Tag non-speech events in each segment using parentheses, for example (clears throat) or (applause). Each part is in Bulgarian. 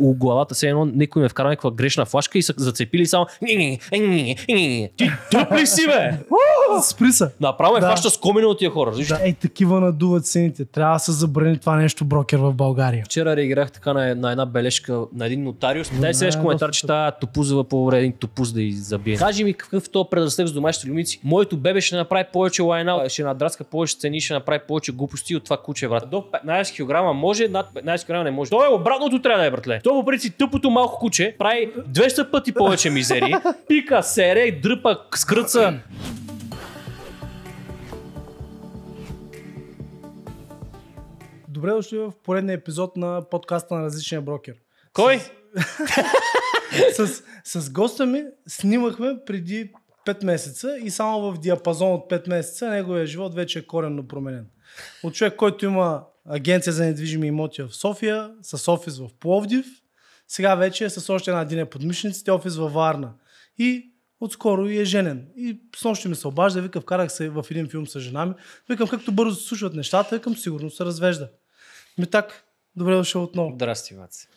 у главата се едно никой ме вкара някаква грешна флашка и са зацепили само е, е, е». ти тъп си бе? Спри се. Направо ме да. фаща с комина от тия хора. Да, Ей, такива надуват цените. Трябва да се забрани това нещо брокер в България. Вчера реагирах така на, на една бележка на един нотариус. Дай се коментар, че тази топузова по един топуз да избие. Кажи ми какъв то предразсък с домашните любимици. Моето бебе ще направи повече лайна, ще надраска повече цени, ще направи повече глупости от това куче, брат. До 15 кг може, над 15 кг не може. Той е обратното трябва да е, братле. То по принцип тъпото малко куче прави 200 пъти повече мизери, (laughs) пика, сере, дръпа, скръца. Добре дошли в поредния епизод на подкаста на различния брокер. Кой? С, (laughs) с, с госта ми снимахме преди 5 месеца и само в диапазон от 5 месеца неговия живот вече е коренно променен. От човек, който има агенция за недвижими имоти в София, с офис в Пловдив, сега вече е с още една дина подмишниците, офис във Варна. И отскоро и е женен. И с нощи ми се обажда, вика, вкарах се в един филм с жена ми. Викам, както бързо се случват нещата, викам, сигурно се развежда. Ми так, добре дошъл отново. Здрасти, Ваци.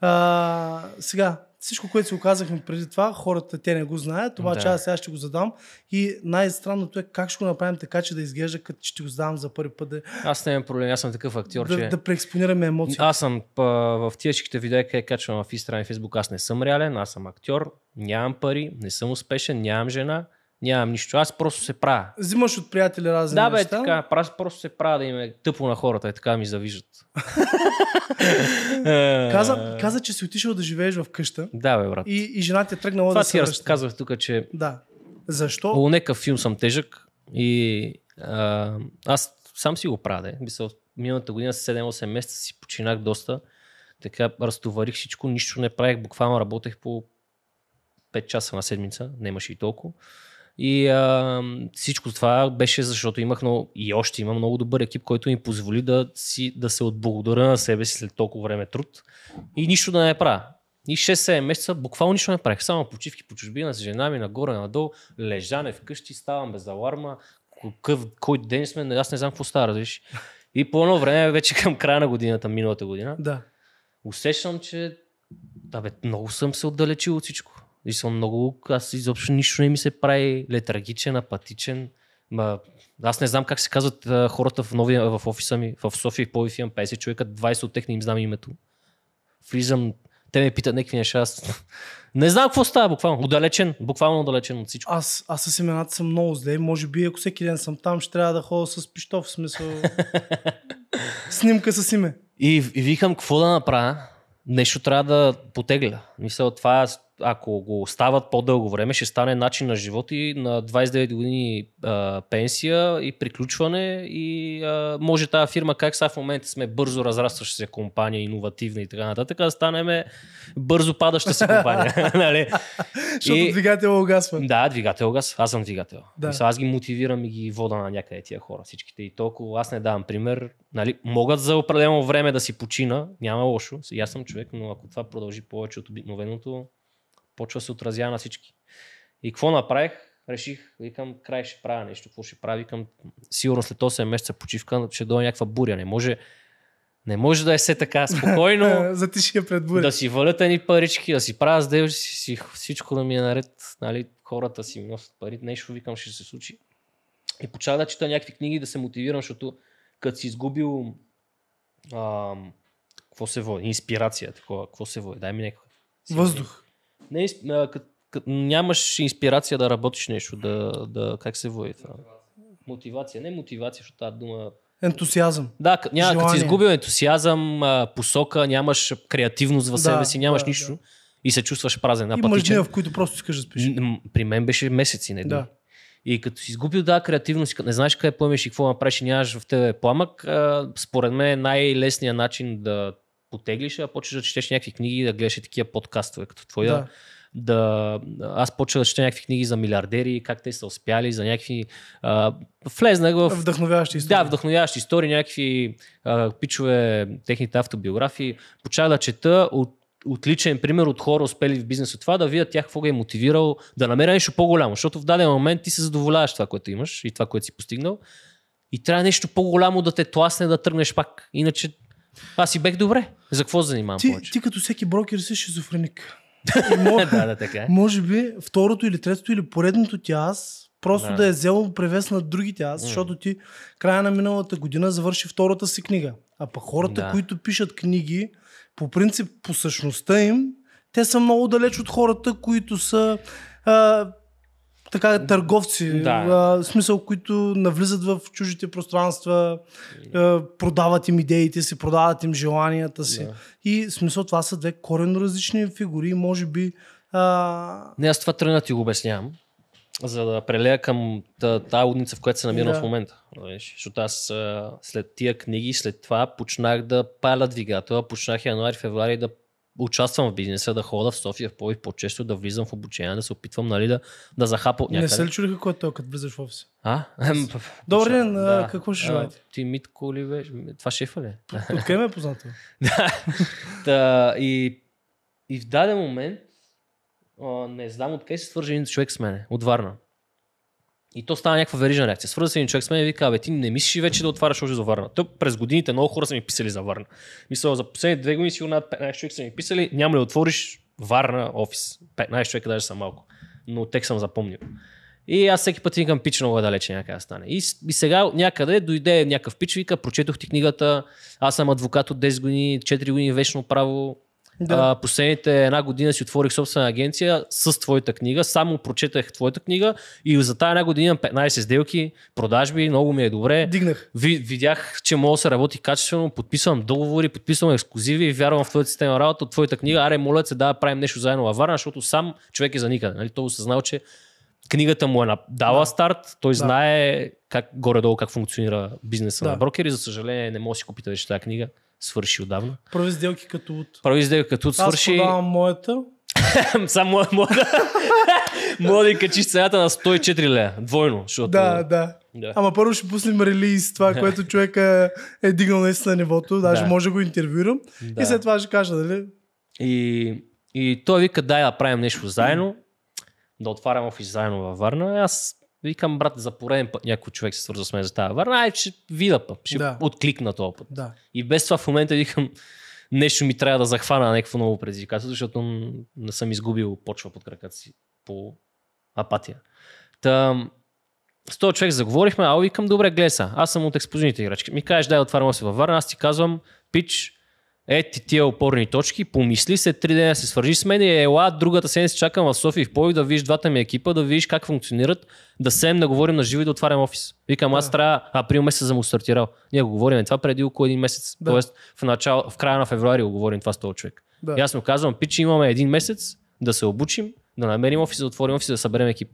А, сега, всичко, което си оказахме преди това, хората те не го знаят, това да. че аз сега ще го задам. И най-странното е как ще го направим така, че да изглежда като ще го задавам за първи път. Да... Аз нямам проблем, аз съм такъв актьор. Да, че... да преекспонираме емоции. Аз съм па, в тиешките видеа, къде качвам в Instagram и Facebook, аз не съм реален, аз съм актьор, нямам пари, не съм успешен, нямам жена Нямам нищо. Аз просто се правя. Взимаш от приятели разни да, бе, неща. така. Аз просто се правя да им е тъпо на хората. Е така ми завиждат. (laughs) каза, е. каза, че си отишъл да живееш в къща. Да, бе, брат. И, и жена ти е тръгнала Това да си връща. казвах тук, че... Да. Защо? По нека филм съм тежък и а, аз сам си го правя. да. миналата година, 7-8 месеца си починах доста. Така разтоварих всичко, нищо не правих. Буквално работех по 5 часа на седмица. Нямаше и толкова. И а, всичко това беше защото имах много, и още имам много добър екип, който ми позволи да, си, да се отблагодаря на себе си след толкова време труд и нищо да не правя. И 6-7 месеца буквално нищо не правих. Само почивки по чужбина с жена ми, нагоре, надолу, лежане вкъщи, ставам без аларма, какъв, кой ден сме, аз не знам какво става, разбираш. И по едно време, вече към края на годината, миналата година, да. усещам, че бе, много съм се отдалечил от всичко. И съм много, аз изобщо нищо не ми се прави летаргичен, апатичен. Ма, аз не знам как се казват а, хората в, новия, в офиса ми, в София и Повив имам 50 човека, 20 от тех не им знам името. Влизам, те ме питат някакви неща. Аз... (laughs) Не знам какво става буквално. Отдалечен, буквално удалечен от всичко. Аз, аз с имената съм много зле. Може би, ако всеки ден съм там, ще трябва да ходя с пиштов, в смисъл. (laughs) Снимка с име. И, и викам какво да направя. Нещо трябва да потегля. Мисля, това ако го остават по-дълго време, ще стане начин на живот и на 29 години а, пенсия и приключване и а, може тази фирма, как сега в момента сме бързо разрастваща се компания, иновативна и така нататък, да станеме бързо падаща се компания. (laughs) нали? Защото и... двигател огасва. Да, двигател огасва. Аз съм двигател. Да. Мисля, аз ги мотивирам и ги вода на някъде тия хора всичките. И толкова аз не давам пример. Нали, могат за определено време да си почина, няма лошо. Аз съм човек, но ако това продължи повече от обикновеното, почва се отразя на всички. И какво направих? Реших, викам, край ще правя нещо, какво ще правя, викам, сигурно след 8 месеца почивка ще дойде някаква буря, не може, не може да е все така спокойно. (laughs) Затишия е пред буря. Да си валят едни парички, да си правя сделки, си, всичко да ми е наред, нали, хората си носят пари, нещо викам ще се случи. И почава да чета някакви книги, да се мотивирам, защото като си изгубил а, какво се води, инспирация, такова, какво се води, дай ми някакъв: Въздух. Не, кът, нямаш инспирация да работиш нещо, да, да как се води това? Мотивация. Не мотивация, защото тази дума Ентусиазъм. Да, няма, като си изгубил ентусиазъм, посока, нямаш креативност в себе да, си, нямаш да, нищо да. и се чувстваш празен. Има в които просто искаш да спиш. При мен беше месеци, не нали? да. И като си изгубил да, креативност, като не знаеш къде поемеш и какво направиш и нямаш в тебе пламък, а, според мен най-лесният начин да потеглиш, а почваш да четеш някакви книги и да гледаш такива подкастове, като твоя. Да. Да, аз почвах да чета някакви книги за милиардери, как те са успяли, за някакви... А, влезнах в... Вдъхновяващи истории. Да, вдъхновяващи истории, някакви а, пичове, техните автобиографии. Почах да чета от отличен пример от хора, успели в бизнес от това, да видят тях какво ги е мотивирал да намеря нещо по-голямо. Защото в даден момент ти се задоволяваш това, което имаш и това, което си постигнал. И трябва нещо по-голямо да те тласне да тръгнеш пак. Иначе аз си бех добре. За какво занимавам ти, повече? Ти като всеки брокер си шизофреник. (laughs) Мож... да, да, така е. Може би второто или третото или поредното ти аз просто да, да е взел превес на другите аз, защото ти края на миналата година завърши втората си книга. А пък хората, да. които пишат книги, по принцип, по същността им, те са много далеч от хората, които са а, така търговци, да. а, смисъл, които навлизат в чужите пространства, а, продават им идеите си, продават им желанията си. Да. И смисъл, това са две коренно различни фигури, може би. А... Не, аз това тръгна ти го обяснявам, за да прелея към тази лудница, в която се намирам да. в момента. Защото аз след тия книги, след това почнах да паля двигател, почнах януари-февруари да участвам в бизнеса, да хода в София в по по-често, да влизам в обучение, да се опитвам нали, да, да захапа от някъде. Не се ли чули какво е то, като влизаш в офиса? А? Добре, ден, да. какво ще желаете? Ти Митко ли беше? Това шефа ли? Откъде ме е познато? (laughs) да. и, и в даден момент, а, не знам откъде се свържи един човек с мене, от Варна. И то стана някаква верижна реакция. Свърза се един човек с мен и вика, бе, ти не мислиш ли вече да отваряш още за върна? То през годините много хора са ми писали за върна. Мисля, за последните две години сигурно над 15 човек са ми писали, няма ли отвориш варна офис. 15 човека даже са малко. Но тек съм запомнил. И аз всеки път викам, пич много е далече някъде да стане. И, и сега някъде дойде някакъв пич, вика, прочетох ти книгата, аз съм адвокат от 10 години, 4 години вечно право, да. А, последните една година си отворих собствена агенция с твоята книга, само прочетах твоята книга и за тази една година 15 сделки, продажби, много ми е добре. Дигнах. Ви, видях, че мога да се работи качествено, подписвам договори, подписвам ексклюзиви вярвам в твоята система работа, от твоята книга. Аре, моля се, да, правим нещо заедно във Варна, защото сам човек е за никъде. Нали? Той осъзнал, че книгата му е дала да. старт, той да. знае как горе-долу как функционира бизнеса да. на брокери. За съжаление, не може да си купите вече тази книга свърши отдавна. Прави сделки като от. Прави сделки като от свърши. Аз продавам моята. (laughs) Само моя, моя, (laughs) да и качиш цената на 104 лея. Двойно. Защото... Да, да. Да. Ама първо ще пуснем релиз, това, което човека е, е дигнал наистина нивото, даже да. може да го интервюрам. Да. И след това ще кажа, дали? И, и той вика, дай да правим нещо заедно, да отварям офис заедно във Варна. Аз Викам, брат, за пореден път някой човек се свърза с мен за тази върна, е, ще вида път, ще да. откликна този път. Да. И без това в момента викам, нещо ми трябва да захвана на някакво ново предизвикателство, защото не съм изгубил почва под краката си по апатия. Та, с този човек заговорихме, а викам, добре, глеса, аз съм от експозиционните играчки. Ми кажеш, дай отварям се във Варна, аз ти казвам, пич, Ети тия опорни точки, помисли се, три дена се свържи с мен и ела, другата седмица чакам в София и в Пови да видиш двата ми екипа, да видиш как функционират, да сем, да говорим на живо и да отварям офис. Викам, аз трябва април месец съм му стартирал. Ние го говорим това преди около един месец. Да. Тоест в, начало, в края на февруари го говорим това с този човек. Да. И аз му казвам, пичи, имаме един месец да се обучим, да намерим офис, да отворим офис, да съберем екип.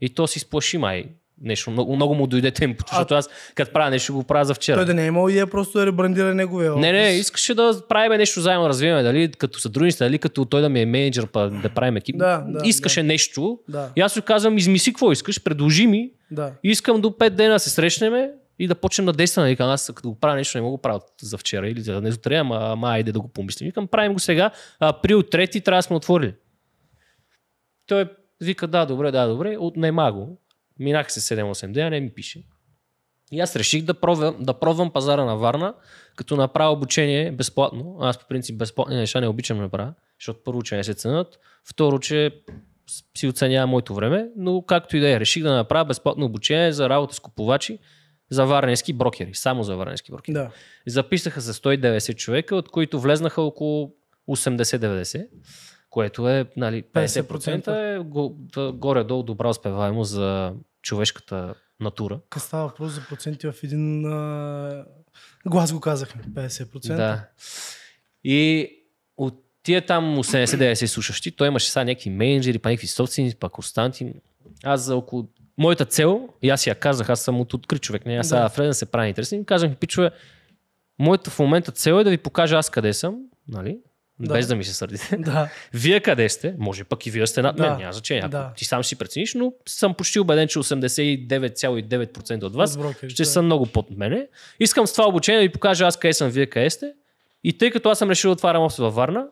И то си сплаши май нещо. Много, много му дойде темпото, защото аз като правя нещо, го правя за вчера. Той да не е имал идея просто да ребрандира неговия. Не, не, искаше да правим нещо заедно, развиваме, дали като сътрудничество, дали като той да ми е менеджер, па да правим екип. Да, да, искаше да. нещо. Да. И аз му казвам, измисли какво искаш, предложи ми. Да. Искам до 5 дена да се срещнеме и да почнем да действаме. Нали, Викам, аз като го правя нещо, не мога го правя за вчера или за днес утре, ама, ама айде да го помислим. Викам, правим го сега, април 3 трябва да сме отворили. Той вика, да, добре, да, добре, отнема го Минах се 7-8 дена, не ми пише. И аз реших да пробвам, да пробвам пазара на Варна, като направя обучение безплатно. Аз по принцип безплатни неща не обичам да правя, защото първо, че не се ценят, второ, че си оценява моето време, но както и да е, реших да направя безплатно обучение за работа с купувачи за варненски брокери, само за варненски брокери. Да. Записаха се 190 човека, от които влезнаха около 80-90, което е нали, 50%, 50%. е го, горе-долу добра успеваемост за човешката натура. Къде става въпрос за проценти в един... А... Глас го казахме, 50%. Да. И от тия там 80-90 слушащи, той имаше сега някакви менеджери, па някакви собственици, па константи. Аз за около моята цел, и аз си я казах, аз съм от открит човек, не, аз да. сега Фреден се прави интересен, казах ми, пичове, моята в момента цел е да ви покажа аз къде съм, нали? Да. Без да ми се сърдите. (laughs) Да. Вие къде сте? Може пък и вие сте над мен, да. няма значение. Да. Ти сам си прецениш, но съм почти убеден, че 89,9% от вас Добро, ще да. са много под мене. Искам с това обучение да ви покажа аз къде съм, вие къде сте. И тъй като аз съм решил да отварям офис във Варна,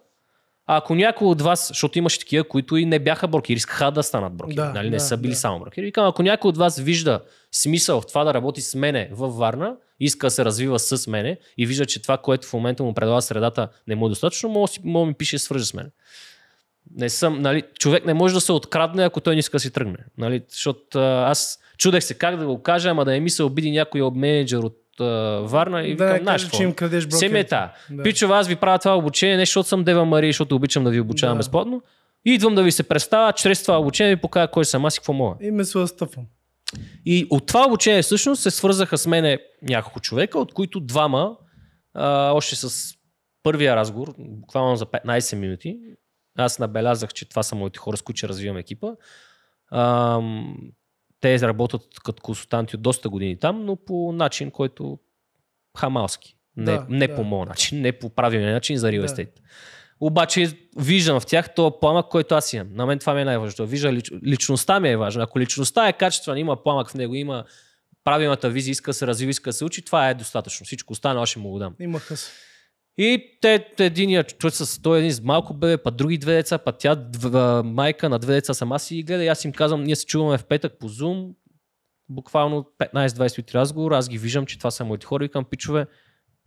а ако някой от вас, защото имаше такива, които и не бяха брокери, искаха да станат брокери, да, нали? не да, са били да. само брокери, викам, ако някой от вас вижда смисъл в това да работи с мене във Варна, иска да се развива с мене и вижда, че това, което в момента му предлага средата не му е достатъчно, мога да ми пише свържа с мен. Не съм, нали, човек не може да се открадне, ако той не иска да си тръгне. Нали, защото аз чудех се как да го кажа, ама да не ми се обиди някой от менеджер от Варна и да, викам, знаеш какво? им крадеш Семета. Да. Пичо, аз ви правя това обучение, не защото съм Дева Мария, защото обичам да ви обучавам да. безплатно. И идвам да ви се представя, чрез това обучение ви покажа кой съм аз и какво мога. И ме се отстъпвам. И от това обучение всъщност се свързаха с мене няколко човека, от които двама, а, още с първия разговор, буквално за 15 минути, аз набелязах, че това са моите хора, с които ще развивам екипа. А, те работят като консултанти от доста години там, но по начин, който хамалски. Не, да, не да. по моят начин, не по правилния начин за real estate. Да. Обаче виждам в тях този пламък, който аз имам. На мен това ми е най-важното. Вижда лич... личността ми е важна. Ако личността е качествена, има пламък в него, има правилната визия, иска се развива, иска се учи, това е достатъчно. Всичко останало ще му го дам. Има хъс. И те, единия чуят с той е един с малко бебе, па други две деца, па тя два, майка на две деца сама си гледа. И аз им казвам, ние се чуваме в петък по Zoom, буквално 15-20 минути разговор, аз ги виждам, че това са моите хора и към пичове.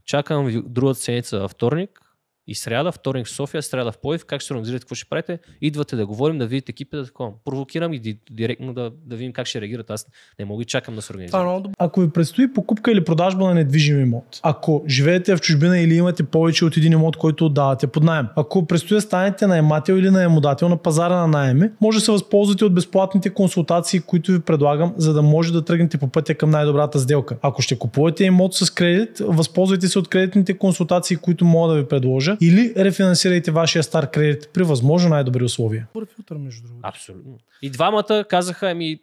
Чакам другата седмица във вторник, и сряда, вторник в София, сряда в Поев, как ще се организирате, какво ще правите, идвате да говорим, да видите екипа, да такова. Провокирам и директно да, да видим как ще реагират. Аз не мога и чакам да се организирам. Е ако ви предстои покупка или продажба на недвижим имот, ако живеете в чужбина или имате повече от един имот, който отдавате под найем, ако предстои да станете наемател или наемодател на пазара на найеми, може да се възползвате от безплатните консултации, които ви предлагам, за да може да тръгнете по пътя към най-добрата сделка. Ако ще купувате имот с кредит, възползвайте се от кредитните консултации, които мога да ви предложа може. Или рефинансирайте вашия стар кредит при възможно най-добри условия. Добър филтър, между другото. Абсолютно. И двамата казаха, ами,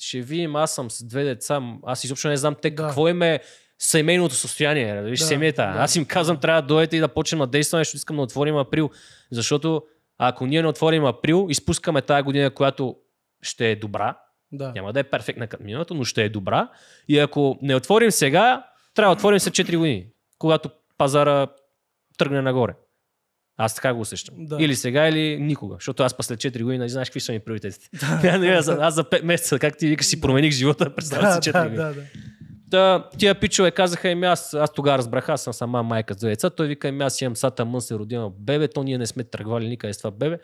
ще видим, аз съм с две деца, аз изобщо не знам те да. какво им е семейното състояние, нали, виж да, семията. Да. Аз им казвам, трябва да дойдете и да почнем да действаме, защото искам да отворим април. Защото ако ние не отворим април, изпускаме тази година, която ще е добра. Да. Няма да е перфектна като миналото, но ще е добра. И ако не отворим сега, трябва да отворим след 4 години, когато пазара тръгне нагоре. Аз така го усещам. Да. Или сега, или никога. Защото аз после след 4 години не нали, знаеш какви са ми приоритетите. Да. (laughs) аз, аз за 5 месеца, как ти викаш, си промених живота, представя да, си 4 години. Да, да. Та, тия пичове казаха им аз, аз тогава разбрах, аз съм сама майка за деца. Той вика им аз имам сата мън се родила бебе, то ние не сме тръгвали никъде с това бебе.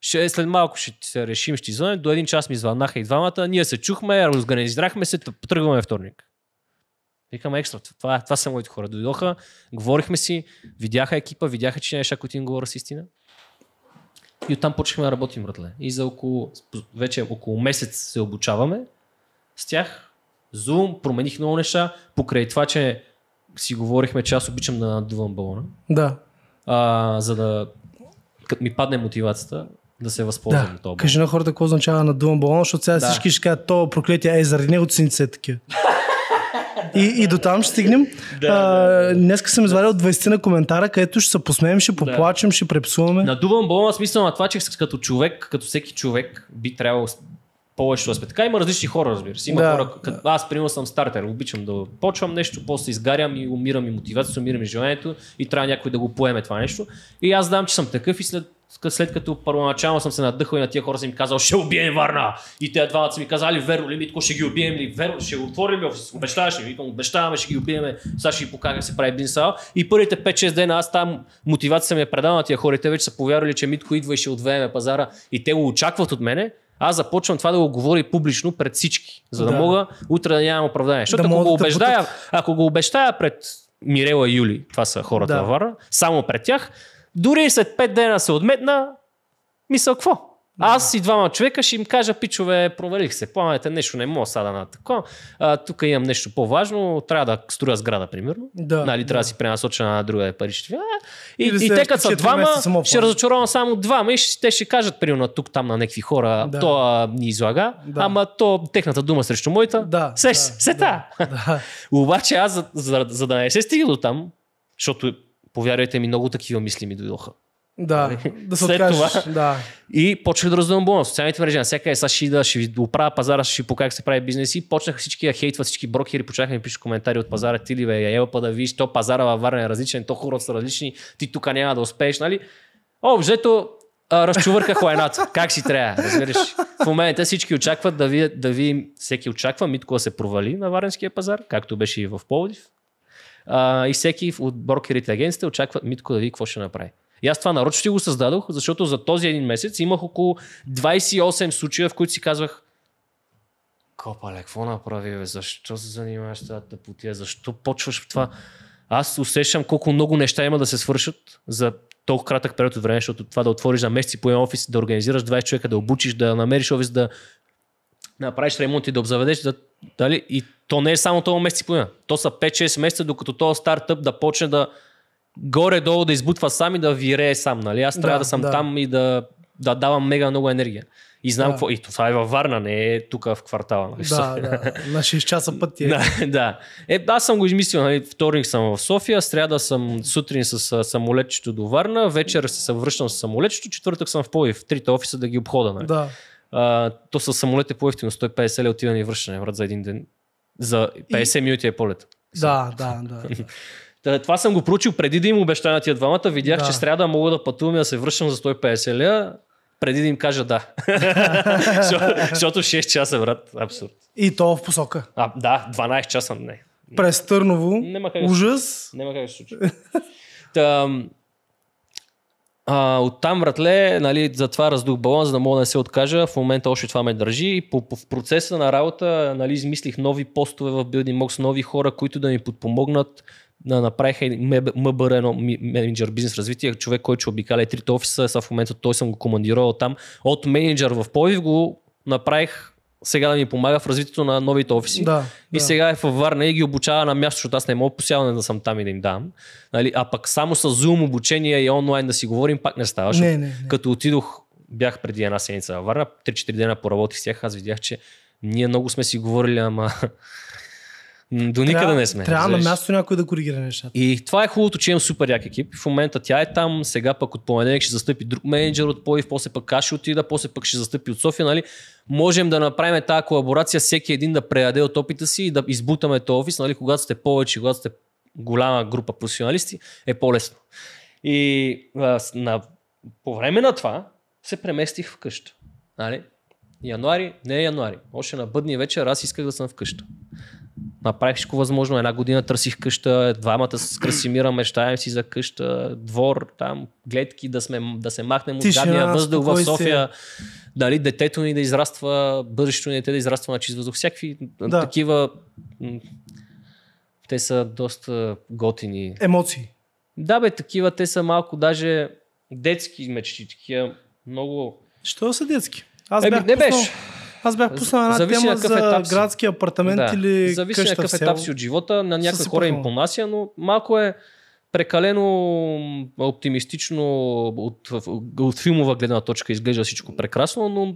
Ще, след малко ще се решим, ще извън, До един час ми звънаха и двамата. Ние се чухме, разгранизирахме се, тръгваме вторник. Викам екстра, това, това са моите хора. Дойдоха, говорихме си, видяха екипа, видяха, че неща, които им говоря с истина. И оттам почнахме да работим, братле. И за около, вече около месец се обучаваме с тях. Zoom, промених много неща, покрай това, че си говорихме, че аз обичам да надувам балона. Да. А, за да, като ми падне мотивацията, да се възползвам да. от това. Кажи на хората какво означава надувам балона, защото сега да. всички ще кажат, то проклетия е заради него цените се такива. (laughs) (laughs) и, и до там ще стигнем. Да, да. днеска съм извадил 20 на коментара, където ще се посмеем, ще поплачем, ще препсуваме. Надувам болна смисъл на това, че като човек, като всеки човек, би трябвало повечето аспект. Така има различни хора, разбира се. Има да, хора, като да. аз примерно съм стартер, обичам да почвам нещо, после изгарям и умирам и мотивацията, умирам и желанието и трябва някой да го поеме това нещо. И аз знам, че съм такъв и след след като първоначално съм се надъхал и на тия хора съм им казал, ще убием Варна. И те два са ми казали, верно ли, Митко, ще ги убием ли, верно, ще го отворим ли, обещаваш ли, викам, обещаваме, ще ги убием, сега ще ги покажа се прави бизнеса. И първите 5-6 дена аз там мотивация ми е предал на тия хора и те вече са повярвали, че Митко идва и ще отвееме пазара и те го очакват от мене аз започвам това да го говори публично пред всички, за да, да. мога утре да нямам оправдание. Защото да ако, го обеждая, да ако го обещая пред Мирела и Юли, това са хората да. във Варна, само пред тях, дори след 5 дена се отметна, мисля, какво? Аз и двама човека ще им кажа, пичове, проверих се, плановете, нещо не мога сада на тако. тук имам нещо по-важно, трябва да строя сграда, примерно. Да, нали, трябва да, си пренасоча на друга пари. И, и, и те като са двама, ще разочаровам само двама и ще, те ще кажат, примерно, тук там на някакви хора, да. то ни излага, да. ама то техната дума срещу моята. Да, се, да, се да, да. (laughs) Обаче аз, за, за, за да не се стига до там, защото, повярвайте ми, много такива мисли ми дойдоха да, нали? да се След откажеш, това. Да. И почнах да раздавам бонус. Социалните мрежи на всяка сега ще да, ще ви оправя пазара, ще ви покажа как се прави бизнес. И почнаха всички да хейтват, всички брокери, почнаха да ми пишат коментари от пазара. Ти ли бе, ева па да видиш, то пазара във Варна е различен, то хората са различни, ти тук няма да успееш, нали? О, обжето, разчувърках лайната. (laughs) Как си трябва, разбираш? В момента всички очакват да видят, да ви всеки очаква Митко да се провали на Варенския пазар, както беше и в Пловдив. и всеки от брокерите агенцията очакват Митко да види какво ще направи. И аз това нарочно ти го създадох, защото за този един месец имах около 28 случая, в които си казвах, Копале, какво направи, бе? Защо се занимаваш тази тъпотия? Защо почваш в това? Аз усещам колко много неща има да се свършат за толкова кратък период от време, защото това да отвориш за месеци по един офис, да организираш 20 човека, да обучиш, да намериш офис, да направиш ремонт и да обзаведеш, да, дали? и то не е само това месец и половина. То са 5-6 месеца, докато този стартъп да почне да горе-долу да избутва сам и да вирее сам. Нали? Аз трябва да, да съм да. там и да, да давам мега много енергия. И знам да. какво. И това е във Варна, не е тук в квартала. Нали? Да, да. На 6 часа път е. (laughs) да, да. Е, аз съм го измислил. Нали? Вторник съм в София, сряда съм сутрин с самолетчето до Варна, вечер се връщам с самолетчето, четвъртък съм в Пови, в трите офиса да ги обхода. Нали? Да. А, то с самолет е по-ефтино, 150 ли отиване и връщане, врат за един ден. За 50 и... минути е полет. Да, да, да. да. (laughs) Това съм го проучил преди да им обещая на тия двамата. Видях, да. че сряда мога да пътувам и да се връщам за 150 ля преди да им кажа да. (laughs) Защото 6 часа, брат, абсурд. И то в посока. А, да, 12 часа не. През Търново. ужас. Нема как да се случи. А, оттам вратле, нали, затова раздух балон, за да мога да не се откажа. В момента още това ме държи. И по, по, в процеса на работа нали, измислих нови постове в Building Mox, нови хора, които да ми подпомогнат. Да направиха МБР, едно менеджер бизнес развитие, човек, който обикаля трите офиса, сега в момента той съм го командирал там. От менеджер в Повив го направих сега да ми помага в развитието на новите офиси. Да, и да. сега е във Варна и ги обучава на място, защото аз не мога посяване да съм там и да им дам. Нали? А пък само с Zoom обучение и онлайн да си говорим, пак не става. Не, не, не. Като отидох, бях преди една седмица във Варна, 3-4 дена поработих с тях, аз видях, че ние много сме си говорили, ама до никъде трябва, не сме. Трябва на място някой да коригира нещата. И това е хубавото, че имам супер як екип. В момента тя е там, сега пък от понеделник ще застъпи друг менеджер от Поев, после пък аз ще отида, после пък ще застъпи от София, нали? Можем да направим тази колаборация, всеки един да преяде от опита си и да избутаме този офис, нали? Когато сте повече, когато сте голяма група професионалисти, е по-лесно. И а, на, по време на това се преместих къща. Нали? Януари, не е януари, още на бъдния вечер аз исках да съм в къща. Направих всичко възможно. Една година търсих къща, двамата с Красимира мечтаем си за къща, двор, там, гледки, да, сме, да се махнем от гадния въздух в София. Си. Дали, детето ни да израства, бъдещето ни дете да израства на чист въздух. Всякакви да. такива... Те са доста готини. Емоции. Да бе, такива те са малко даже детски мечти, такива много... Що са детски? Аз е, бях не беше. Аз бях пуснал една зависи тема за етап градски апартамент да. или зависи къща какъв етап си от живота, на някои хора им понася, но малко е прекалено оптимистично от, от филмова гледна точка изглежда всичко прекрасно, но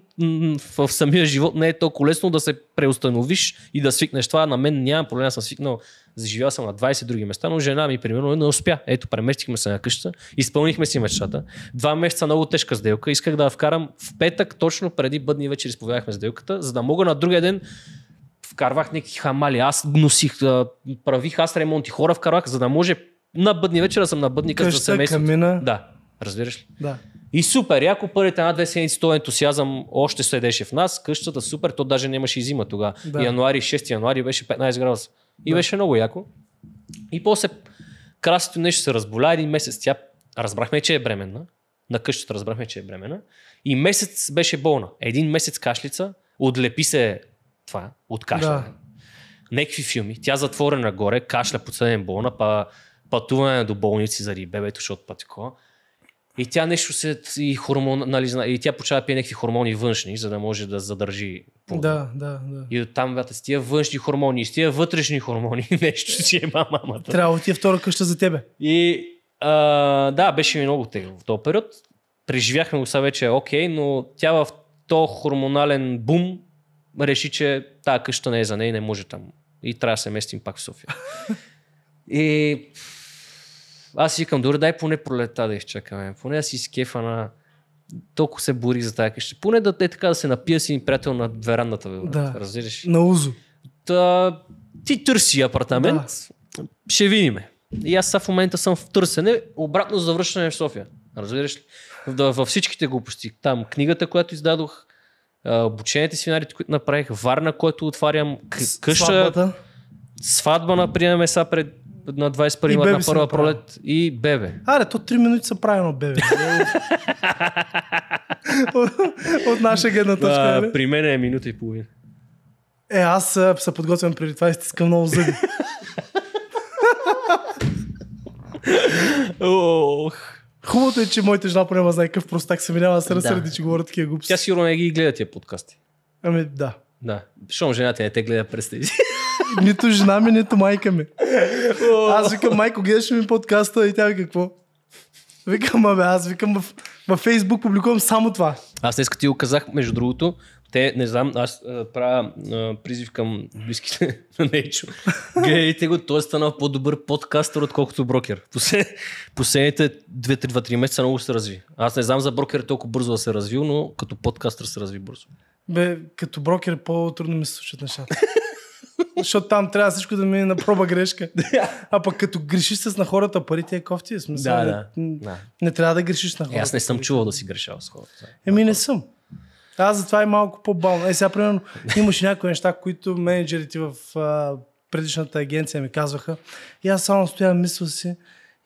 в самия живот не е толкова лесно да се преустановиш и да свикнеш това. На мен няма проблем, аз съм свикнал Заживял съм на 20 други места, но жена ми, примерно, не успя. Ето, преместихме се на къща, изпълнихме си мечтата. Два месеца много тежка сделка. Исках да я вкарам в петък, точно преди бъдни вечер изповядахме сделката, за да мога на другия ден вкарвах някакви хамали. Аз носих, правих аз ремонти, хора вкарвах, за да може на бъдни вечер да съм на къща за семейството. Камина. Да, разбираш ли? Да. И супер, яко първите една-две седмици този ентусиазъм още седеше в нас, къщата супер, то даже нямаше и зима тогава. Да. Януари, 6 януари беше 15 градуса. И да. беше много яко. И после красито нещо се разболя един месец. Тя разбрахме, че е бременна. На къщата разбрахме, че е бремена. И месец беше болна. Един месец кашлица. Отлепи се това, от кашля. Да. Некви филми. Тя затворена горе, кашля по ценен болна, па пътуване до болници заради бебето, защото пътикова. И тя нещо се и хормон, нали, и тя почава да пие някакви хормони външни, за да може да задържи Пол. Да, да, да. И там вята с тия външни хормони, с тия вътрешни хормони, (laughs) нещо си е мамата. Трябва да ти втора къща за тебе. И а, да, беше ми много тегло в този период. Преживяхме го сега вече е окей, но тя в то хормонален бум реши, че тази къща не е за нея и не може там. И трябва да се местим пак в София. (laughs) и аз си викам, дори дай поне пролета да изчакаме. Поне аз си скефа на толкова се бори за тази къща. Поне да е така да се напия си приятел на верандата. Бе, да. Разбираш? На узо. Та, ти търси апартамент. Да. Ще видиме. И аз са в момента съм в търсене, обратно за връщане в София. Разбираш ли? във всичките глупости. Там книгата, която издадох, обучените свинарите, които направих, Варна, който отварям, къща. Сватбата. Сватба, на приемеса пред на 21 март, на първа пролет и бебе. Аре, то 3 минути са правено бебе. от, от наша гледна точка. А, нали? при мен е минута и половина. Е, аз се подготвям преди това и стискам много зъби. Ох. Хубавото е, че моите жена понема знае какъв простак се минава, се разсърди, да. че говорят такива глупости. Тя сигурно не ги гледа тия подкасти. Ами да. Да. Щом жената не те гледа през тези нито жена ми, нито майка ми. Аз викам, майко, гледаш ми подкаста и тя ви какво? Викам, абе, аз викам в, във Фейсбук публикувам само това. Аз днес ти го казах, между другото, те, не знам, аз правя призив към близките (laughs) на Нейчо. Гледайте го, той е станал по-добър подкастър, отколкото брокер. последните 2-3 месеца много се разви. Аз не знам за брокер е толкова бързо да се развил, но като подкастър се разви бързо. Бе, като брокер е по-трудно ми се случат нещата защото там трябва всичко да е на проба грешка. (laughs) а пък като грешиш с на хората парите е кофти, е смисъл. Да, да. Не, не трябва да грешиш на е, хората. аз не съм чувал да си грешал с хората. Еми не съм. Аз затова е малко по бално Е, сега, примерно, имаше някои неща, които менеджерите в а, предишната агенция ми казваха. И аз само стоя мисля си,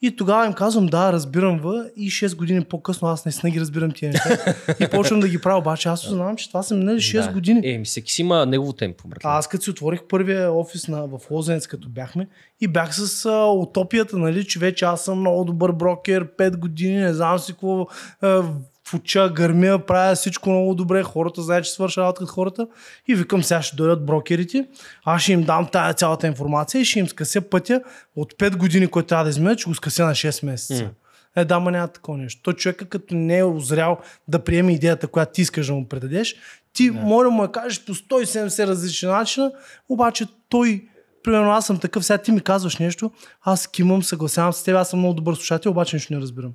и тогава им казвам, да, разбирам в и 6 години по-късно аз наистина ги разбирам тия неща. и почвам да ги правя, обаче аз осъзнавам, че това са минали 6 да. години. Е, ми всеки си има негово темпо, брат. Аз като си отворих първия офис на, в Лозенец, като бяхме, и бях с а, утопията, нали, че вече аз съм много добър брокер, 5 години, не знам си какво, а, фуча, гърмя, правя всичко много добре, хората знаят, че свърша работа като хората и викам сега ще дойдат брокерите, аз ще им дам тая цялата информация и ще им скъся пътя от 5 години, които трябва да измина, че го скъся на 6 месеца. Mm. Е, да, ма няма такова нещо. То човека като не е озрял да приеме идеята, която ти искаш да му предадеш, ти yeah. може да му я кажеш по 170 различни начина, обаче той примерно аз съм такъв, сега ти ми казваш нещо, аз кимам, съгласявам с теб, аз съм много добър слушател, обаче нищо не разбирам.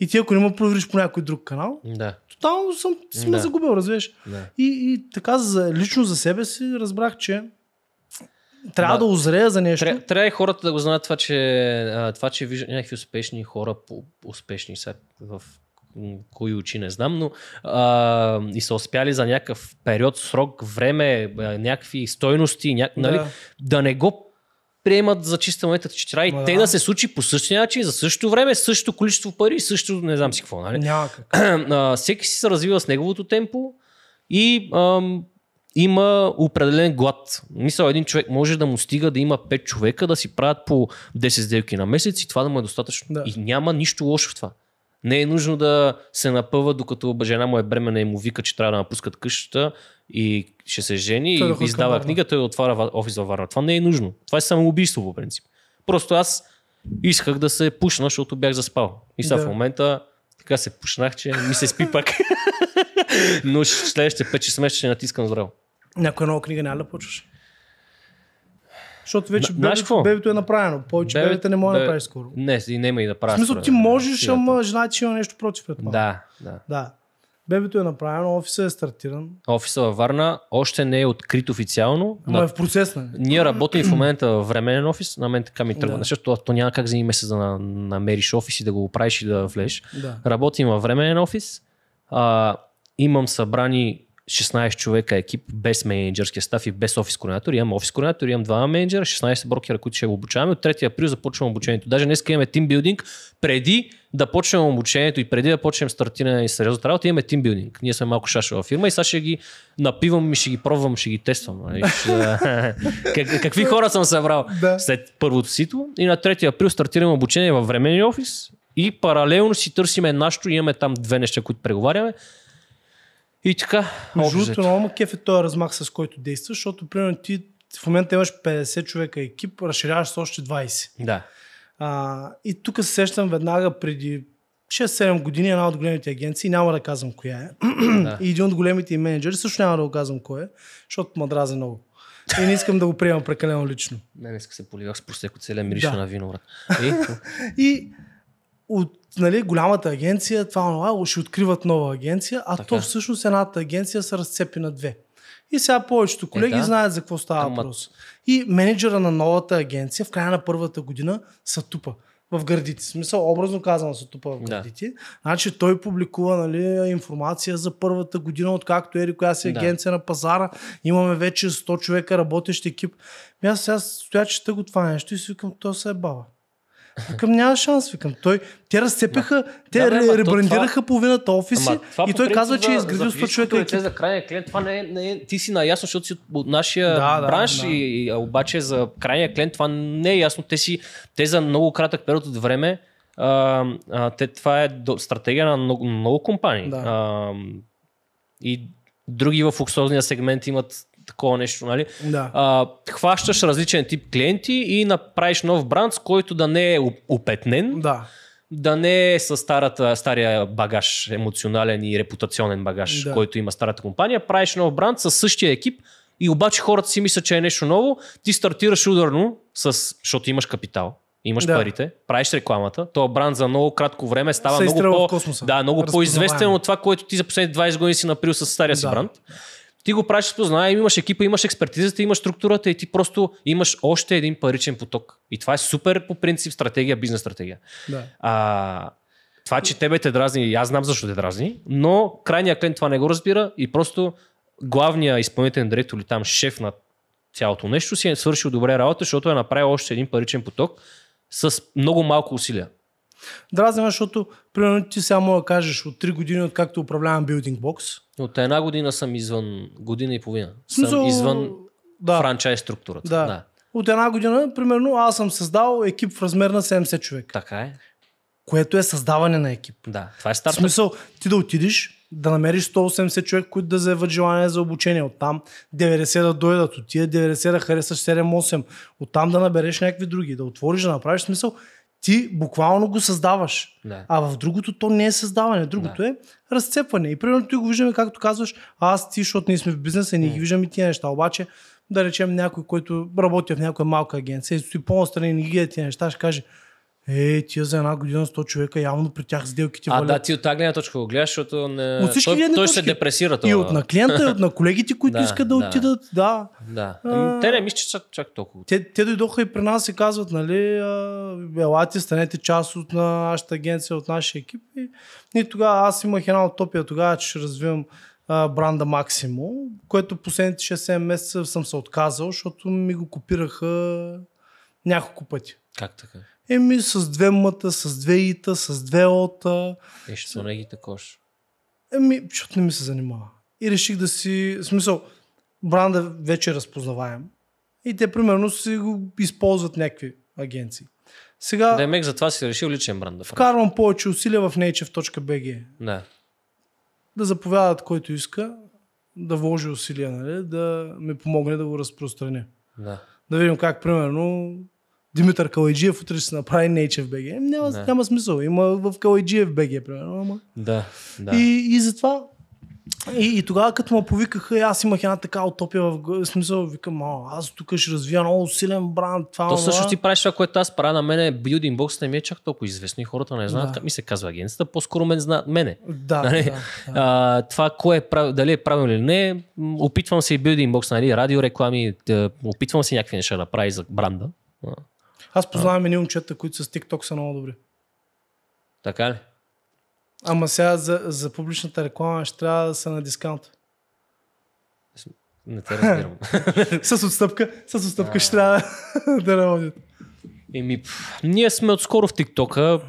И ти ако не му провериш по някой друг канал, да. тотално съм, си да. ме загубил, разбираш. Да. И, и така за, лично за себе си разбрах, че трябва да, да озрея за нещо. Тря, трябва и хората да го знаят това, че, това, че виждат някакви успешни хора, по, успешни са. в кои очи не знам, но а, и са успяли за някакъв период, срок, време, някакви стойности, ня... нали, да не го приемат за чиста че трябва и да. те да се случи по същия начин, за същото време, същото количество пари, също не знам си какво. Нали? (clears throat) Всеки си се развива с неговото темпо и ам, има определен глад. Мисля, един човек може да му стига да има 5 човека да си правят по 10 сделки на месец и това да му е достатъчно. Да. И няма нищо лошо в това. Не е нужно да се напъва, докато жена му е бремена и му вика, че трябва да напускат къщата и ще се жени той и да издава към, книга, той отваря офис във Варна. Това не е нужно. Това е самоубийство по принцип. Просто аз исках да се пушна, защото бях заспал. И сега да. в момента така се пушнах, че ми се спи пак. (laughs) Но следващите 5-6 месеца ще натискам здраво. Някоя нова книга няма да почваш? Защото вече Н- бебето, бебето е направено. Повече бебе, бебета не може да направиш скоро. Не, и има и да правиш. В смисъл, ти можеш, да, ама жена ти има нещо против пред това. Да, да. да. Бебето е направено, офиса е стартиран. Офиса във Варна още не е открит официално. Но на... е в процес на. Нали? Ние работим в момента в временен офис, на мен така ми тръгва. Да. Защото то няма как за един месец да намериш офис и да го оправиш и да влезеш. Да. Работим във временен офис. А, имам събрани 16 човека екип без менеджерския став и без офис координатор. Имам офис координатор, имам два менеджера, 16 брокера, които ще обучаваме. От 3 април започвам обучението. Даже днес имаме тимбилдинг преди да почнем обучението и преди да почнем стартиране и сериозната работа, имаме тимбилдинг. Ние сме малко шашова фирма и сега ще ги напивам и ще ги пробвам, ще ги тествам. Нали? какви хора съм събрал след първото сито и на 3 април стартираме обучение във временния офис и паралелно си търсиме нашото, имаме там две неща, които преговаряме. И така. Между другото, много кеф е този размах, с който действаш, защото примерно ти в момента имаш 50 човека екип, разширяваш с още 20. Да. А, и тук се сещам веднага преди 6-7 години една от големите агенции, няма да казвам коя е. (clears throat) Да. И един от големите менеджери, също няма да го казвам кой е, защото мадраза много. И не искам да го приемам прекалено лично. Не, иска се поливах с просеко целия мириша да. на вино. (laughs) И? и от нали, голямата агенция, това, това ще откриват нова агенция, а така. то всъщност едната агенция се разцепи на две. И сега повечето колеги е, да. знаят за какво става Ама... въпрос. И менеджера на новата агенция в края на първата година са тупа в гърдите. В смисъл, образно казано са тупа в гърдите. Да. Значи той публикува нали, информация за първата година, откакто ери коя си агенция да. на пазара. Имаме вече 100 човека работещ екип. аз сега стоя, чета го това нещо и си викам, то се е баба. Викам, няма шанс, викам. Той, те разцепиха, да, те да, ребрандираха това... половината офиси ама, и той казва, че е изградил 100 човека. Е, за крайния клиент, това не е, не е, ти си наясно, защото си от нашия да, бранш, да, да. И, и, обаче за крайния клиент това не е ясно. Те, си, те за много кратък период от време, а, а, те, това е до, стратегия на много, много компании. Да. А, и други в луксозния сегмент имат такова нещо, нали? Да. А, хващаш различен тип клиенти и направиш нов бранд, с който да не е опетнен. Да. Да не е с старата, стария багаж, емоционален и репутационен багаж, да. който има старата компания. Правиш нов бранд с същия екип, и обаче хората си мислят, че е нещо ново. Ти стартираш ударно, с, защото имаш капитал, имаш да. парите, правиш рекламата. Тоя бранд за много кратко време става Се е много, по, да, много по-известен от това, което ти за последните 20 години си наприл с стария да. си бранд. Ти го правиш спознай, имаш екипа, имаш експертизата, имаш структурата и ти просто имаш още един паричен поток. И това е супер по принцип стратегия, бизнес стратегия. Да. А, това, че тебе те дразни, и аз знам защо те дразни, но крайният клиент това не го разбира и просто главният изпълнителен директор или там шеф на цялото нещо си е свършил добре работа, защото е направил още един паричен поток с много малко усилия. Дразни ме, защото, примерно, ти сега мога да кажеш от 3 години, откакто управлявам Building бокс. От една година съм извън, година и половина. Съм Смисъл... извън да. франчайз структурата. Да. да. От една година, примерно, аз съм създал екип в размер на 70 човека. Така е. Което е създаване на екип. Да, това е старта. В смисъл, ти да отидеш, да намериш 180 човек, които да заявят желание за обучение. от там. 90 да дойдат, от тия 90 да харесаш 7-8. Оттам да набереш някакви други, да отвориш, да направиш смисъл ти буквално го създаваш. Да. А в другото то не е създаване. Другото да. е разцепване. И примерно ти го виждаме, както казваш, аз ти, защото ние сме в бизнеса, ние ги виждаме тия неща. Обаче, да речем някой, който работи в някоя малка агенция и стои по-настрани и не ги тия неща, ще каже, е, тия за една година 100 човека, явно при тях сделките. А, валят. да, ти от тази гледна точка го гледаш, защото не... от всички той, той точки. се депресира. Това. И от на клиента, и от на колегите, които да, искат да, да отидат. Да. да. А, ами, те не мисля, че са чак толкова. Те, те дойдоха и при нас и казват, нали, елате, станете част от нашата агенция, от нашия екип. И, и тогава аз имах една утопия тогава, че ще развивам а, бранда Максимо, което последните 6-7 месеца съм се отказал, защото ми го копираха няколко пъти. Как така? Еми с две мата, с две ита, с две ота. Е, ще не ги такош. Еми, защото не ми се занимава. И реших да си, в смисъл, бранда вече е разпознаваем. И те примерно си го използват някакви агенции. Сега... Да, мек, затова си решил личен бранд да Вкарвам повече усилия в native.bg. Да. Да заповядат който иска, да вложи усилия, нали, да ми помогне да го разпространя. Да. Да видим как, примерно, Димитър Калайджиев утре ще се направи Native БГ. Няма, да. няма смисъл. Има в Калайджиев БГ, примерно. Ама... Да, да. И, и затова и, и тогава, като ме повикаха, аз имах една така утопия в смисъл, викам, а, аз тук ще развия много силен бранд. Това, То също ти правиш това, което аз правя на мене, Building Box не ми е чак толкова известно и хората не знаят да. как ми се казва агенцията, по-скоро мен знаят мене. Да, нали? да, да. А, това, кое е прав... дали е правилно или не, опитвам се и Building Box, нали, радиореклами, опитвам се някакви неща да прави за бранда. Аз познавам едни момчета, които с TikTok са много добри. Така ли? Ама сега за, за публичната реклама ще трябва да са на дискаунт. Не те разбирам. (laughs) с отстъпка, с отстъпка а... ще трябва (laughs) да работят. Еми, пф, ние сме отскоро в ТикТока.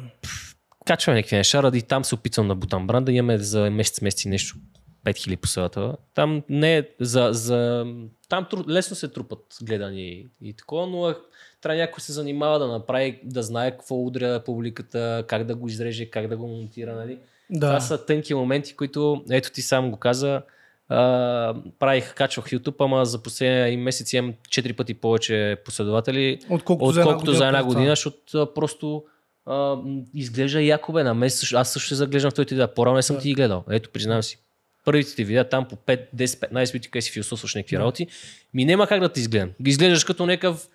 Качваме някакви неща, ради там се опитвам на Бутан Бранда. Имаме за месец месеци нещо. 5000 посеватела. Там не е за, за... Там тру... лесно се трупат гледани и такова, но е, трябва някой се занимава да направи, да знае какво удря публиката, как да го изреже, как да го монтира, нали? Да. Това са тънки моменти, които, ето ти сам го каза, а, правих, качвах YouTube, ама за последния и месец имам 4 пъти повече последователи, отколкото, отколкото за една година, за една година защото просто а, изглежда яко бе на мен. Аз също се заглеждам в този да. По-рано не съм да. ти ги гледал. Ето, признавам си първите ти видеа там по 5, 10, 15 минути, къде си философстваш някакви работи, ми няма как да ти изгледам. Ги изглеждаш като някакъв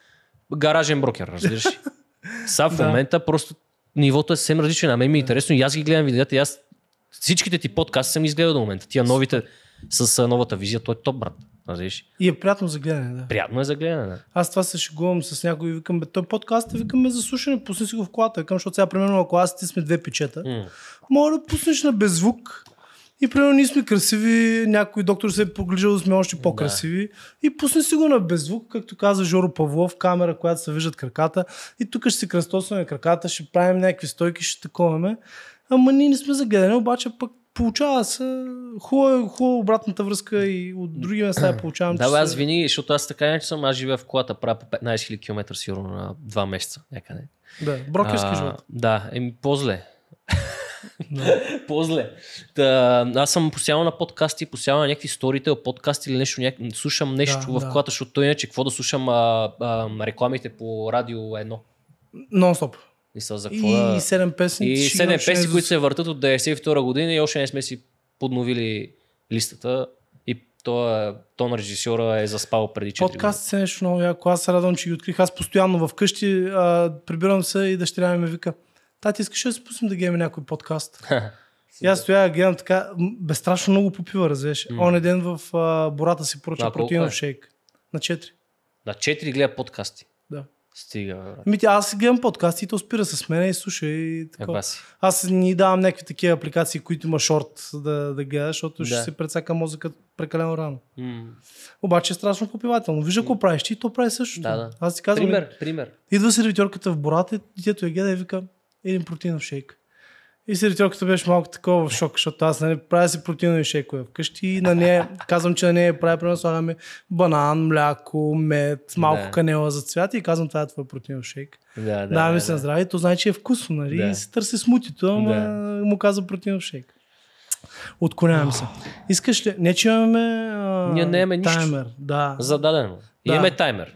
гаражен брокер, разбираш (laughs) Са, в момента просто нивото е съвсем различно. А мен ми е интересно и аз ги гледам видеята и аз всичките ти подкасти съм изгледал до момента. Тия новите с новата визия, той е топ, брат. Разбираш? И е приятно за гледане, да. Приятно е за гледане, да. Аз това се шегувам с някой и викам, бе, той подкаст, викам, ме за слушане, пусни си го в колата, викам, защото сега, примерно, ако аз ти сме две печета, mm. може да пуснеш на беззвук и примерно ние сме красиви, някой доктор се е поглеждал да сме още по-красиви. Да. И пусни си го на беззвук, както каза Жоро Павлов, камера, която се виждат краката. И тук ще се кръстосваме краката, ще правим някакви стойки, ще таковаме. Ама ние не сме загледани, обаче пък получава се хубава, хубава обратната връзка и от други места я получавам. да, аз винаги, защото аз така иначе съм, аз живея в колата, правя по 15 000 км сигурно на 2 месеца някъде. Да, брокерски живот. Да, еми по-зле. По-зле. Та, аз съм посял на подкасти, посял на някакви сторите, подкасти или нещо, няк... слушам нещо да, в да. колата, защото той иначе какво да слушам а, а, рекламите по радио едно, Нон-стоп. И, за какво, и, да... 7 песни. И 7 песни, които се въртат от 92 година и още не сме си подновили листата той, тон режисьора е заспал преди 4 Подкаст е нещо много яко. Аз се радвам, че ги открих. Аз постоянно вкъщи а, прибирам се и дъщеря ми ме вика. Тати, искаш да се пуснем да гледаме някой подкаст? (laughs) И аз стоя, гледам така, безстрашно много попива, развеш. Mm. е ден в а, бората си поръча протеинов е? шейк. На 4. На 4 гледа подкасти. Да. Стига, Ми, аз гледам подкасти и то спира с мен и слуша и така. Е, аз ни давам някакви такива апликации, които има шорт да, да гледаш, защото да. ще се предсака мозъка прекалено рано. Mm. Обаче е страшно купивателно. Вижда какво mm. правиш ти, то прави също. Да, да. Аз ти казвам. Пример, пример. Идва сервиторката в бората, и детето я гледа и вика, един протеинов шейк. И сиретелката беше малко такова в шок, защото аз нали, правя си протеинови шейкове вкъщи и на нея, (laughs) казвам, че на нея правя, примерно слагаме банан, мляко, мед, малко да. канела за цвят и казвам, това е твой протеинов шейк. Да, да, да, да, се на здраве, то значи е вкусно, нали? Да. И се търси смутито, ама да. му казва протеинов шейк. Отклонявам се. Искаш ли? Не, че имаме а... Ние не имаме таймер. Нищо. Да. Зададено. Да. Имаме таймер.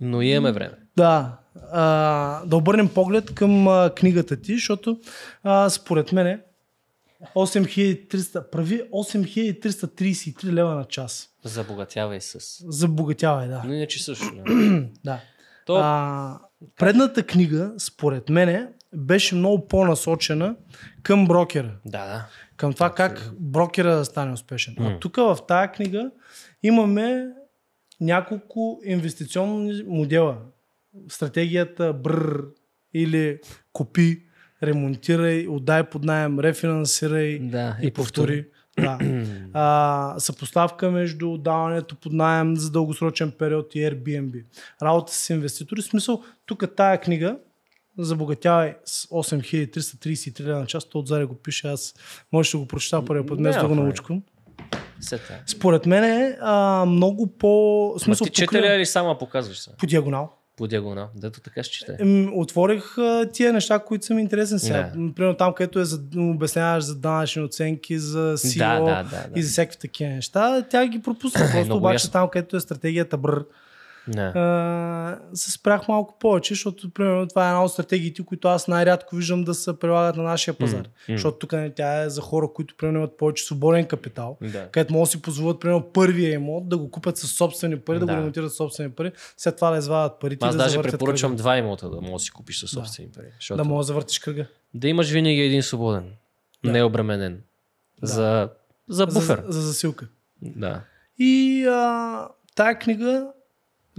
Но имаме време. Да а, да обърнем поглед към а, книгата ти, защото а, според мен 8300, прави 8333 лева на час. Забогатявай с. Забогатявай, да. Но иначе също. Нали? (clears throat) да. То... А, предната книга, според мен, беше много по-насочена към брокера. Да, да. Към това Абсолютно. как брокера да стане успешен. М-м. А тук в тази книга имаме няколко инвестиционни модела стратегията бр или купи, ремонтирай, отдай под найем, рефинансирай да, и, и повтори. повтори. Да. А, съпоставка между отдаването под найем за дългосрочен период и Airbnb. Работа с инвеститори. В смисъл, тук тая книга забогатявай с 8333 на час. То отзаре го пише. Аз може да го прочета първия път, днес да го е. научкам. Е. Според мен е а, много по... Смисъл, ти покрива... чете ли само показваш се? По диагонал. По диагонал, дето така ще чете. Отворих а, тия неща, които са ми интересни сега. Да. Примерно там, където е за, обясняваш за данъчни оценки, за сила да, да, да, да. и за всякакви такива неща, тя ги пропусна. Е, Просто обаче ясно. там, където е стратегията бр, Yeah. А, се спрях малко повече, защото примерно това е една от стратегиите, които аз най-рядко виждам да се прилагат на нашия пазар. Mm. Защото тук не, нали, тя е за хора, които примерно имат повече свободен капитал, yeah. където могат да си позволят примерно първия имот да го купят със собствени пари, да, да го ремонтират със собствени пари, след това да извадят парите. Аз да даже препоръчвам кръга. два имота да можеш да си купиш със собствени yeah. пари. Защото... Да можеш да завъртиш кръга. Да имаш винаги един свободен, yeah. необременен. Да. За, за буфер. За, за засилка. Да. И а, тая книга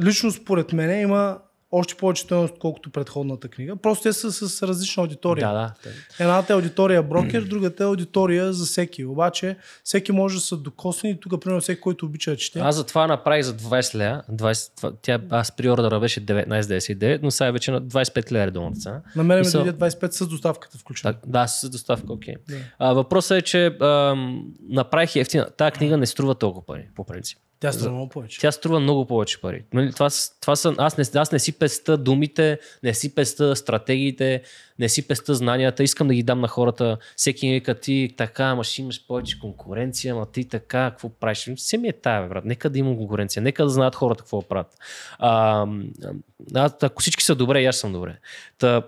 лично според мен има още повече стоеност, отколкото предходната книга. Просто те са с различна аудитория. Да, да. Едната е аудитория брокер, другата е аудитория за всеки. Обаче всеки може да се докосне и тук, примерно, всеки, който обича да чете. Аз за това направих за 20 лея. 20, тя, аз при ордера беше 19,99, но сега е вече на 25 лея редовна цена. На мен са... 25 с доставката включена. Да, да, с доставка, окей. Okay. Да. въпросът е, че ам, направих ефтина. Тая книга не струва толкова пари, по принцип. Тя струва много повече. Тя струва много повече пари. Нали, това, това са, аз, не, аз не си песта думите, не си песта стратегиите, не си песта знанията. Искам да ги дам на хората. Всеки ми вика ти така, ама ще имаш повече конкуренция, ама ти така, какво правиш? Ами, все ми е тая, брат. Нека да имам конкуренция. Нека да знаят хората какво правят. А, а, ако всички са добре, и аз съм добре. Та,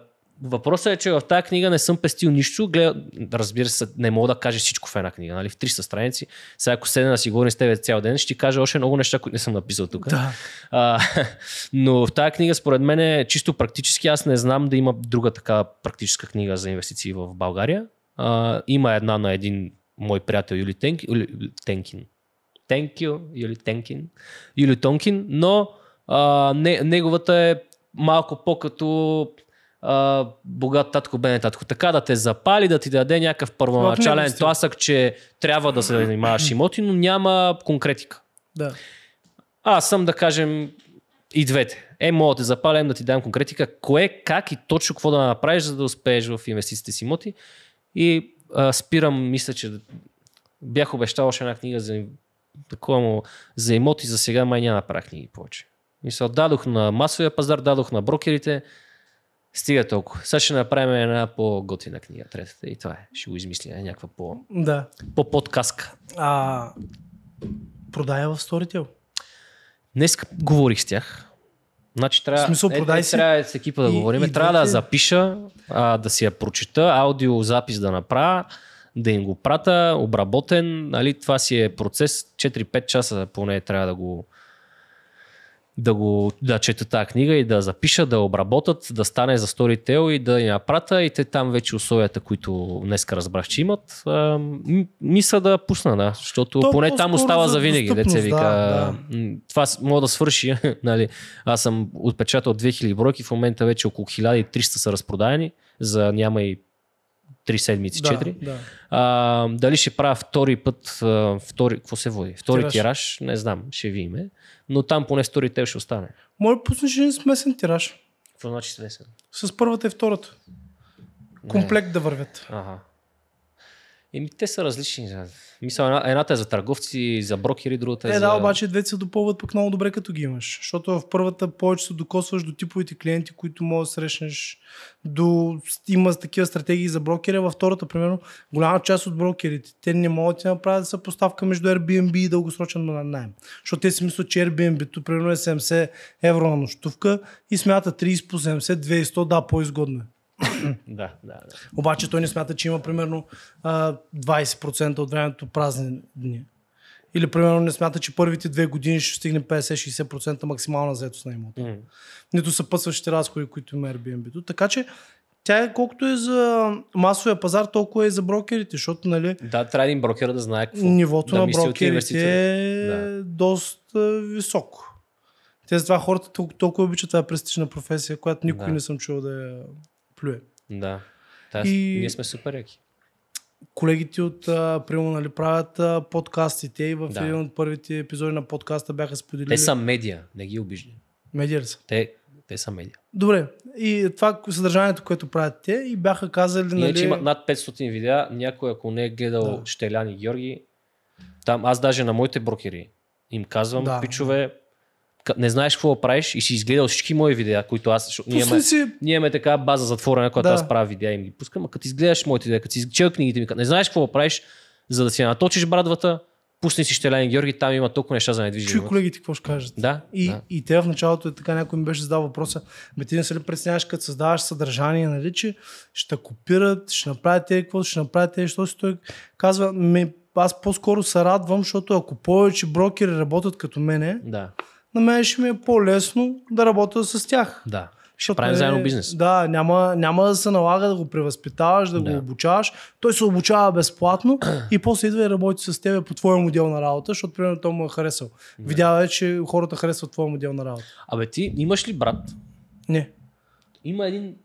Въпросът е, че в тази книга не съм пестил нищо. Глед... Разбира се, не мога да кажа всичко в една книга, нали? в 300 страници. Сега, ако седна да си говорим с теб цял ден, ще ти кажа още много неща, които не съм написал тук. Да. А, (laughs) но в тази книга, според мен, е чисто практически. Аз не знам да има друга така практическа книга за инвестиции в България. А, има една на един мой приятел Юли Тенки, Юли, Тенкин. Тенкио, Юли Тенкин. Юли Тонкин, но а, не, неговата е малко по-като а, богат татко бе татко. Така да те запали, да ти даде някакъв първоначален е тласък, че трябва да се занимаваш имоти, но няма конкретика. Да. Аз съм, да кажем, и двете. Е, мога да те запаля, да ти дам конкретика, кое, как и точно какво да направиш, за да успееш в инвестициите си имоти. И а, спирам, мисля, че бях обещал още една книга за такова му, за имоти, за сега май няма направих книги повече. Мисля, дадох на масовия пазар, дадох на брокерите, Стига толкова. Сега ще направим една по-готина книга, третата. И това е. Ще го измислим. Е някаква по... Да. По-подкаска. А, продая в Storytel. Днес говорих с тях. Значи трябва, в смисъл, е, продай е, си. трябва с екипа да и, говорим. И трябва да, да запиша, а, да си я прочита, аудиозапис да направя, да им го прата, обработен. Нали, това си е процес. 4-5 часа поне трябва да го да, го, да чета тази книга и да запиша, да обработат, да стане за Storytel и да я прата и те там вече условията, които днеска разбрах, че имат, а, мисля да пусна, да, защото То поне там остава за винаги, деца вика. Да, да. Това мога да свърши, (laughs) нали, аз съм отпечатал 2000 бройки, в момента вече около 1300 са разпродадени за няма и три седмици, четири. Да, да. дали ще правя втори път, втори, какво се води? Втори тираж, тираж не знам, ще видиме. Но там поне втори те ще остане. Може да пуснеш един смесен тираж. Какво значи смесен? С първата и втората. Комплект не. да вървят. Ага. Еми, те са различни. Мисля, една, едната е за търговци, за брокери, другата е, е за... да, обаче двете се допълват пък много добре, като ги имаш. Защото в първата повече се докосваш до типовите клиенти, които можеш да срещнеш. До... Има такива стратегии за брокери. Във втората, примерно, голяма част от брокерите, те не могат да направят съпоставка между Airbnb и дългосрочен на найем. Защото те си мислят, че Airbnb-то примерно е 70 евро на нощувка и смятат 30 по 70, 200, да, по-изгодно е да, да, да. Обаче той не смята, че има примерно 20% от времето празни дни. Или примерно не смята, че първите две години ще стигне 50-60% максимална заетост на имота. Mm. Нито съпътстващите разходи, които има Airbnb. Така че тя е колкото е за масовия пазар, толкова е и за брокерите, защото нали... Да, трябва един брокер да знае какво. Нивото да на брокерите е да. доста високо. Те затова хората толкова, толкова обичат това престижна професия, която никой да. не съм чувал да я плюе. Да. Та, и... Ние сме супер яки. Колегите от, Примо нали, правят а, подкастите и в да. един от първите епизоди на подкаста бяха споделили. Те са медиа, не ги обижда. Медиа ли са? Те, те са медиа. Добре. И това съдържанието, което правят те и бяха казали... Нали... Иначе имат над 500 видеа. Някой, ако не е гледал да. Щеляни Георги, там аз даже на моите брокери им казвам, да. пичове, не знаеш какво правиш и си изгледал всички мои видеа, които аз. ние, имаме, си... ние имаме така база затворена, която да. аз правя видеа и ми ги пускам. А като изгледаш моите видеа, като си чел книгите ми, като не знаеш какво правиш, за да си наточиш брадвата, пусни си щелян Георги, там има толкова неща за недвижимост. Чуй колегите какво ще кажат. Да? И, да. и те в началото е така, някой ми беше задал въпроса, бе ти не се ли пресняваш, като създаваш съдържание, нали, че ще копират, ще направят те, какво ще направят те, що си той казва, ме, аз по-скоро се радвам, защото ако повече брокери работят като мене, да на мен ще ми е по-лесно да работя с тях. Да. Ще правим заедно бизнес. Да, няма, няма да се налага да го превъзпитаваш, да, да го обучаваш. Той се обучава безплатно и после идва и работи с теб по твоя модел на работа, защото примерно той му е харесал. Да. Видява е, че хората харесват твоя модел на работа. Абе ти имаш ли брат? Не. Има един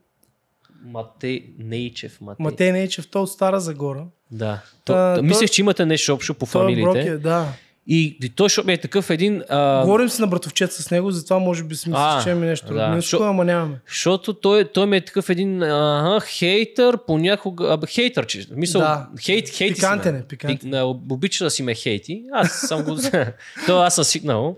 Матей Нейчев. Матей, Матей Нейчев, той от Стара Загора. Да. То, а, мислех, той, че имате нещо общо по е фамилиите. да. И, и той, защото ми е такъв един... А... Говорим си на братовчет с него, затова може би си мисля, че имаме нещо да. Шо... ама нямаме. Защото той, той ми е такъв един а, хейтър, понякога... А, хейтър, че... Мисъл, да. хейт, хейт, пикантен е, пикантен. Пик, обича да си ме хейти. Аз съм го... (laughs) Той аз съм сигнал.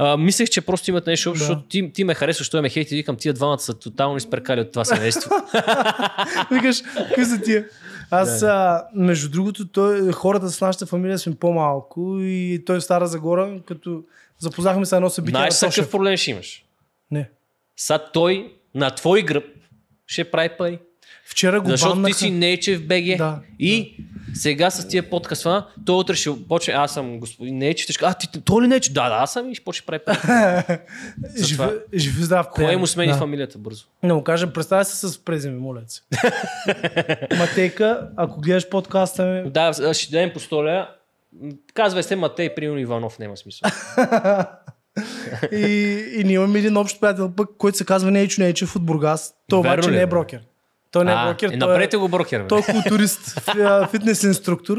А, мислех, че просто имат нещо общо, да. защото ти, ти ме харесваш, той ме хейти и викам, тия двамата са тотално изперкали от това семейство. (laughs) Викаш, кои са тия? Аз, да. да. между другото, той, хората с нашата фамилия сме по-малко и той е Стара Загора, като запознахме се едно събитие. Знаеш какъв проблем ще имаш? Не. Са той на твой гръб ще прави пари. Вчера го Защото баннаха. ти си Нейчев БГ. Да, и да. сега с тия подкаства, той утре ще почне, аз съм господин Нейчев. ще а ти, то ли Нейчев? Да, да, аз съм и ще почне прави (laughs) Живи, здрав. Кое му смени да. фамилията бързо? Не му кажа, представя се с преземи, моля се. (laughs) Матейка, ако гледаш подкаста ми... Да, ще дадем по столя. Казвай се Матей, примерно Иванов, няма смисъл. (laughs) и, и ние имаме един общ приятел пък, който се казва Нейчо Нейчев от Бургас. Това обаче е, не е брокер. Той не е брокер. А, е, той е, го брокер. Той е културист, (laughs) фитнес инструктор.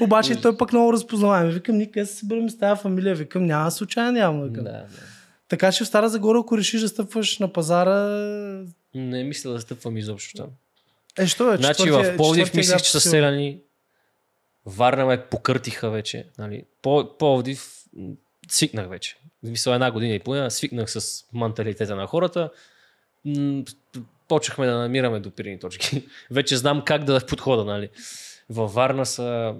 Обаче той пък много разпознаваем. Викам, ние се събираме с тази фамилия? Викам, няма случайно, няма. Да, да. Така че в Стара Загора, ако решиш да стъпваш на пазара... Не мисля да стъпвам изобщо там. Е, що е? Значи в Пловдив мислих, че са селяни. Варна ме покъртиха вече. Нали. Пловдив свикнах вече. Мисля, една година и половина свикнах с менталитета на хората почнахме да намираме допирни точки. (laughs) Вече знам как да е подхода, нали. Във Варна са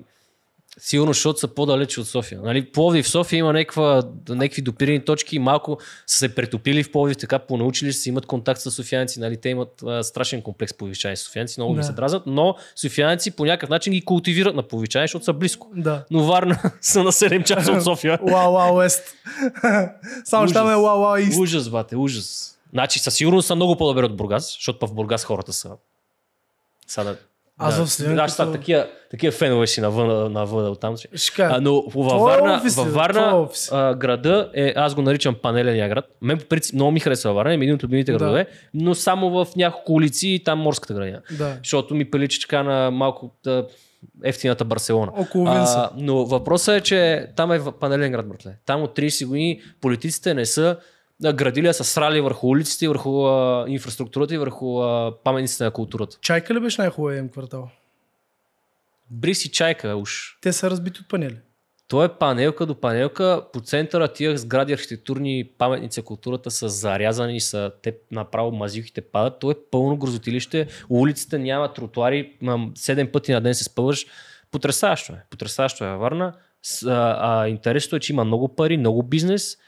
сигурно, защото са по-далече от София. Нали, Пловдив в София има неква, някакви допирени точки и малко са се претопили в Пловдив, така понаучили се, имат контакт с софианци, нали, те имат а, страшен комплекс по с софианци, много да. ми се дразнат, но софианци по някакъв начин ги култивират на повишани, защото са близко. Да. Но Варна (laughs) са на 7 часа от (laughs) София. Уау, уау, Ест. Само ще е уау, уау, Ужас, бате, ужас. Значи със сигурност са много по-добри от Бургас, защото в Бургас хората са. са да, аз да, в Сливен. Аз такива, такива фенове си навън, навън от там. Е, Шка, но във Варна, офис, е? във Варна е? а, града е, аз го наричам панеления град. Мен по принцип много ми харесва Варна, е един от любимите да. градове, но само в няколко улици и там морската градина. Да. Защото ми прилича така на малко да, ефтината Барселона. Около А, но въпросът е, че там е панелен град, братле. Там от 30 години политиците не са градили, са срали върху улиците, върху а, инфраструктурата и върху а, паметниците на културата. Чайка ли беше най-хубавия им квартал? Брис и Чайка уж. Те са разбити от панели. То е панелка до панелка. По центъра тия сгради, архитектурни паметници, културата са зарязани, са те направо мазихите падат. То е пълно грозотилище. Улицата няма тротуари. Седем пъти на ден се спъваш. Потрясаващо е. Потрясаващо е Варна. а, а, интересното е, че има много пари, много бизнес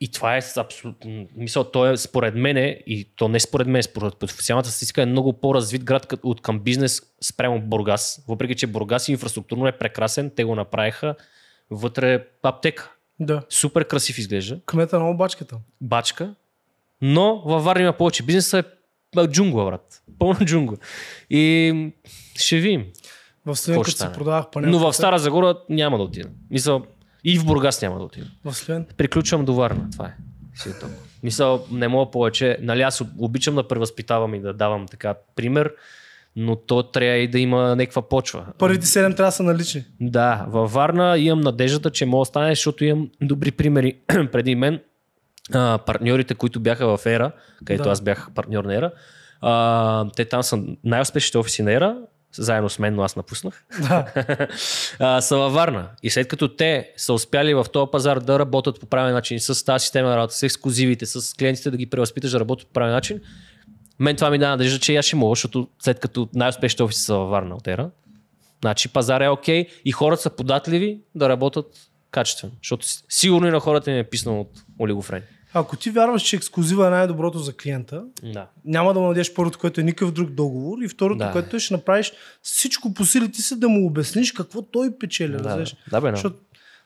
и това е абсолютно... Мисъл, то е според мен, и то не според мен, според официалната статистика е много по-развит град от към бизнес спрямо Бургас. Въпреки, че Бургас инфраструктурно е прекрасен, те го направиха вътре аптека. Да. Супер красив изглежда. Кмета на бачката. Бачка. Но във Варна има повече. бизнеса е, е джунгла, брат. Пълна джунгла. И ще видим. В Сливен, се продавах панелката. Но в Стара Загора няма да отида. Мисля. И в Бургас няма да отида. В Приключвам до Варна. Това е. Сито. Мисля, не мога повече. Нали, аз обичам да превъзпитавам и да давам така пример, но то трябва и да има някаква почва. Първите седем трябва да са налични. Да, във Варна имам надеждата, че мога да стане, защото имам добри примери (clears throat) преди мен. А, партньорите, които бяха в Ера, където да. аз бях партньор на Ера, а, те там са най-успешните офиси на Ера, заедно с мен, но аз напуснах, да. (laughs) са във Варна. И след като те са успяли в този пазар да работят по правилен начин, с тази система на работа, с ексклюзивите, с клиентите да ги превъзпиташ да работят по правилен начин, мен това ми дава надежда, че аз ще мога, защото след като най-успешните офиси са във Варна от Ера, значи пазар е окей okay, и хората са податливи да работят качествено. Защото сигурно и на хората им е писано от олигофрения. Ако ти вярваш, че ексклюзива е най-доброто за клиента, да. няма да му надеш първото, което е никакъв друг договор и второто, да. което е, ще направиш всичко по силите си да му обясниш какво той печели. Да, да. да бе, но. Защото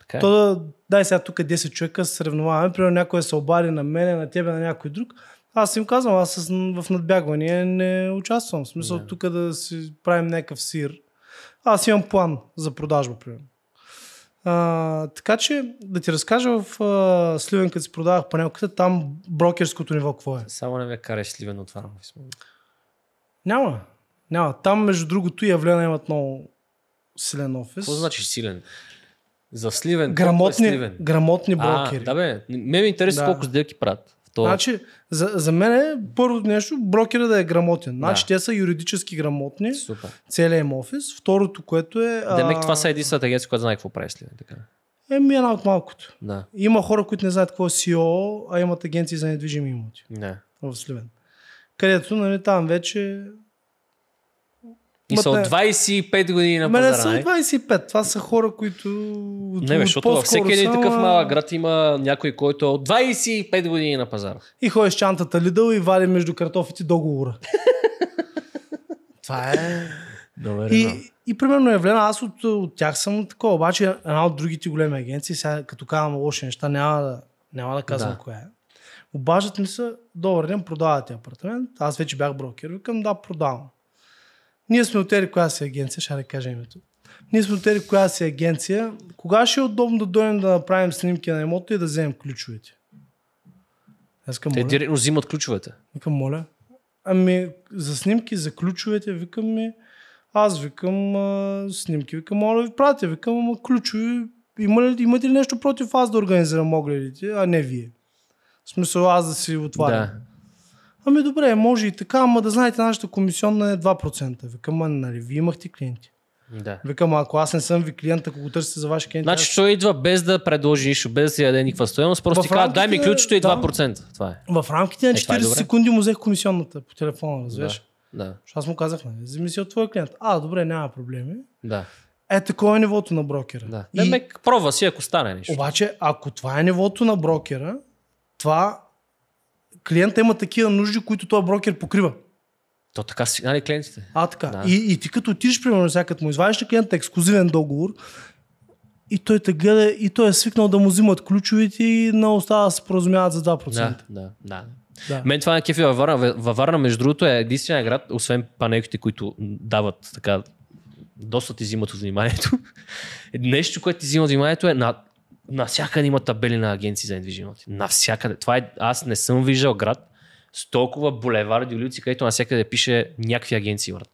така е. То да, дай сега тук 10 човека се сравняваме, примерно някой е се обади на мене, на тебе, на някой друг. Аз им казвам, аз в надбягване не участвам. В смисъл да. тук да си правим някакъв сир. Аз имам план за продажба, примерно. А, така че да ти разкажа в а, Сливен, като си продавах панелката, там брокерското ниво какво е. Само не ме караш Сливен от това. Няма. Няма. Там, между другото, явлена имат много силен офис. Какво значи силен? За Сливен. Е грамотни, е сливен? грамотни брокери. А, да бе, ме ми интересува да. колко сделки правят. То... Значи, за, за мен е първото нещо, брокера да е грамотен. Значи, да. те са юридически грамотни, Супер. целият им офис. Второто, което е... А... Демек, това са единствената агенция, която знае какво прави след. Така. Еми една от малкото. Да. Има хора, които не знаят какво е CEO, а имат агенции за недвижими имоти. Не. В Сливен. Където, нали, там вече и са от 25 години на пазара. Не са от 25. Това са хора, които... Не, бе, защото във всеки един такъв малък град има някой, който е от 25 години на пазара. И ходиш чантата Лидъл и вали между картофите договора. (laughs) това е... Добре, и, да. и примерно Евлена, аз от, от тях съм такова, обаче една от другите големи агенции, сега като казвам лоши неща, няма да, няма да казвам да. коя е. Обаждат ми се, добър ден, продавате апартамент. Аз вече бях брокер. Викам, да, продавам. Ние сме отели коя си агенция, ще да кажа името. Ние сме отели коя си агенция. Кога ще е удобно да дойдем да направим снимки на имота и да вземем ключовете? Аз към, Те директно взимат ключовете. Викам, моля. Ами, за снимки, за ключовете, викам ми. Аз викам а, снимки, викам, моля да ви пратя, викам, ама ключови. Има ли, имате ли нещо против аз да организирам огледите, а не вие? В смисъл аз да си отварям. Да. Ами добре, може и така, ама да знаете, нашата комисионна е 2%. Викам, а нали, вие имахте клиенти. Да. Викам, ако аз не съм ви клиент, ако го търсите за ваши клиенти. Значи аз... той идва без да предложи нищо, без да си даде никаква стоеност, просто ти казва, дай ми ключото и 2%. Да. Това е. В рамките на 40 е, е секунди му взех комисионната по телефона, разбираш? Да. да. Що аз му казах, не, вземи си от твоя клиент. А, добре, няма проблеми. Да. Е, такова е нивото на брокера. Да. И... Демек, пробва си, ако стане нещо. Обаче, ако това е нивото на брокера, това клиента има такива нужди, които този брокер покрива. То така си нали клиентите. А, така. Да. И, и ти като отидеш, примерно, сега като му извадиш на клиента ексклюзивен договор, и той те гледа, и той е свикнал да му взимат ключовите и на остава да се поразумяват за 2%. Да, да, да. Да. Мен това е кефи във Варна. Във Варна, между другото, е единствения град, освен панелките, които дават така, доста ти взимат от вниманието. (laughs) Нещо, което ти взима от вниманието е на Навсякъде има табели на агенции за недвижимости. Навсякъде. Това е, аз не съм виждал град с толкова булеварди улици, където навсякъде пише някакви агенции, брат.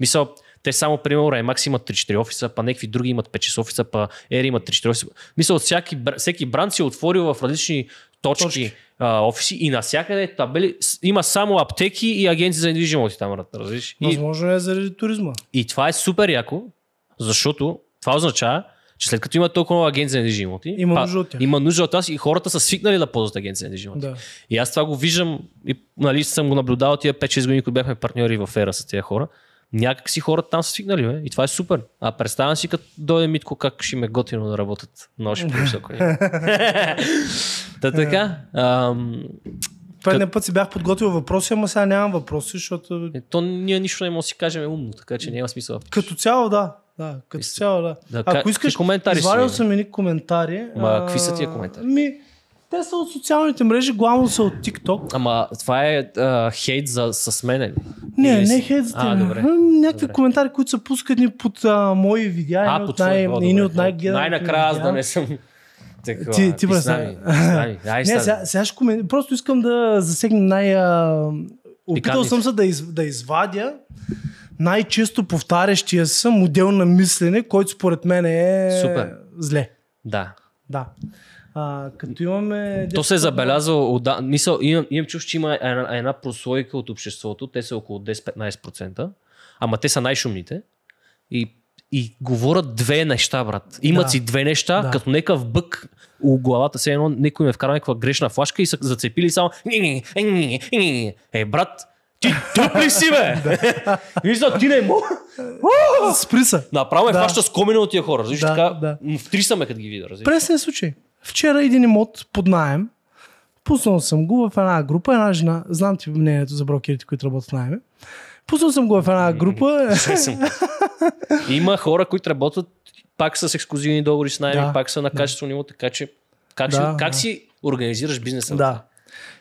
Мисъл, те само, примерно, Раймакс имат 3-4 офиса, па някакви други имат 5-6 офиса, па Ери имат 3-4 офиса. Мисля, всяки, всеки бранд си е отворил в различни точки, точки. А, офиси и навсякъде табели. Има само аптеки и агенции за недвижимости там, разбираш. Възможно е заради туризма. И това е супер яко, защото това означава, че след като има толкова много агенция на недвижими имоти, има, па, нужда от тях. има нужда от тях и хората са свикнали да ползват агенция на недвижими имоти. Да. И аз това го виждам и нали, съм го наблюдавал тия 5-6 години, когато бяхме партньори в ера с тези хора. Някак си хората там са свикнали, бе, и това е супер. А представям си, като дойде Митко, как ще ме готино да работят на още по-високо. (laughs) (laughs) Та така. Ам, е път си бях подготвил въпроси, ама сега нямам въпроси, защото... Е, то ние нищо не можем да си кажем умно, така че няма смисъл. Като цяло да. Да, като Ист... цяло, да. да Ако искаш, коментари съм едни коментари. Ма, а... какви са тия коментари? Ми, те са от социалните мрежи, главно са от TikTok. Ама това е а, хейт за, с мен ли? Не, Или не хейт за теб. Ами, някакви добре. коментари, които са пускани под а, мои видеа, а, под най, о, добре, от най Най-накрая аз да не съм... (laughs) Такова, ти, ти писна. (laughs) Не, сега, сега комен... Просто искам да засегна най... А... Опитал съм се да, из, да извадя най-често повтарящия се модел на мислене, който според мен е Супер. зле. Да. Да. А, като имаме... То се е забелязало, Да, мисъл, имам, имам чуш, че има една, една прослойка от обществото, те са около 10-15%, ама те са най-шумните и, и говорят две неща, брат. Имат да. си две неща, да. като някакъв бък у главата се едно, някой ме вкара някаква грешна флашка и са зацепили само... Е, брат, ти туп ли си, бе? Вижда, ти не мога. Спри се. Направо ме да. хваща с комина от тия хора. Виж, да, така, да. ме, като ги видя. Пресен случай. Вчера един имот под найем. Пуснал съм го в една група, една жена. Знам ти мнението за брокерите, които работят в найеме. Пуснал съм го в една група. Има хора, които работят пак с ексклюзивни договори с найми, да, пак са на качество да. ниво, така че как, да, си, как да. си организираш бизнеса? Да.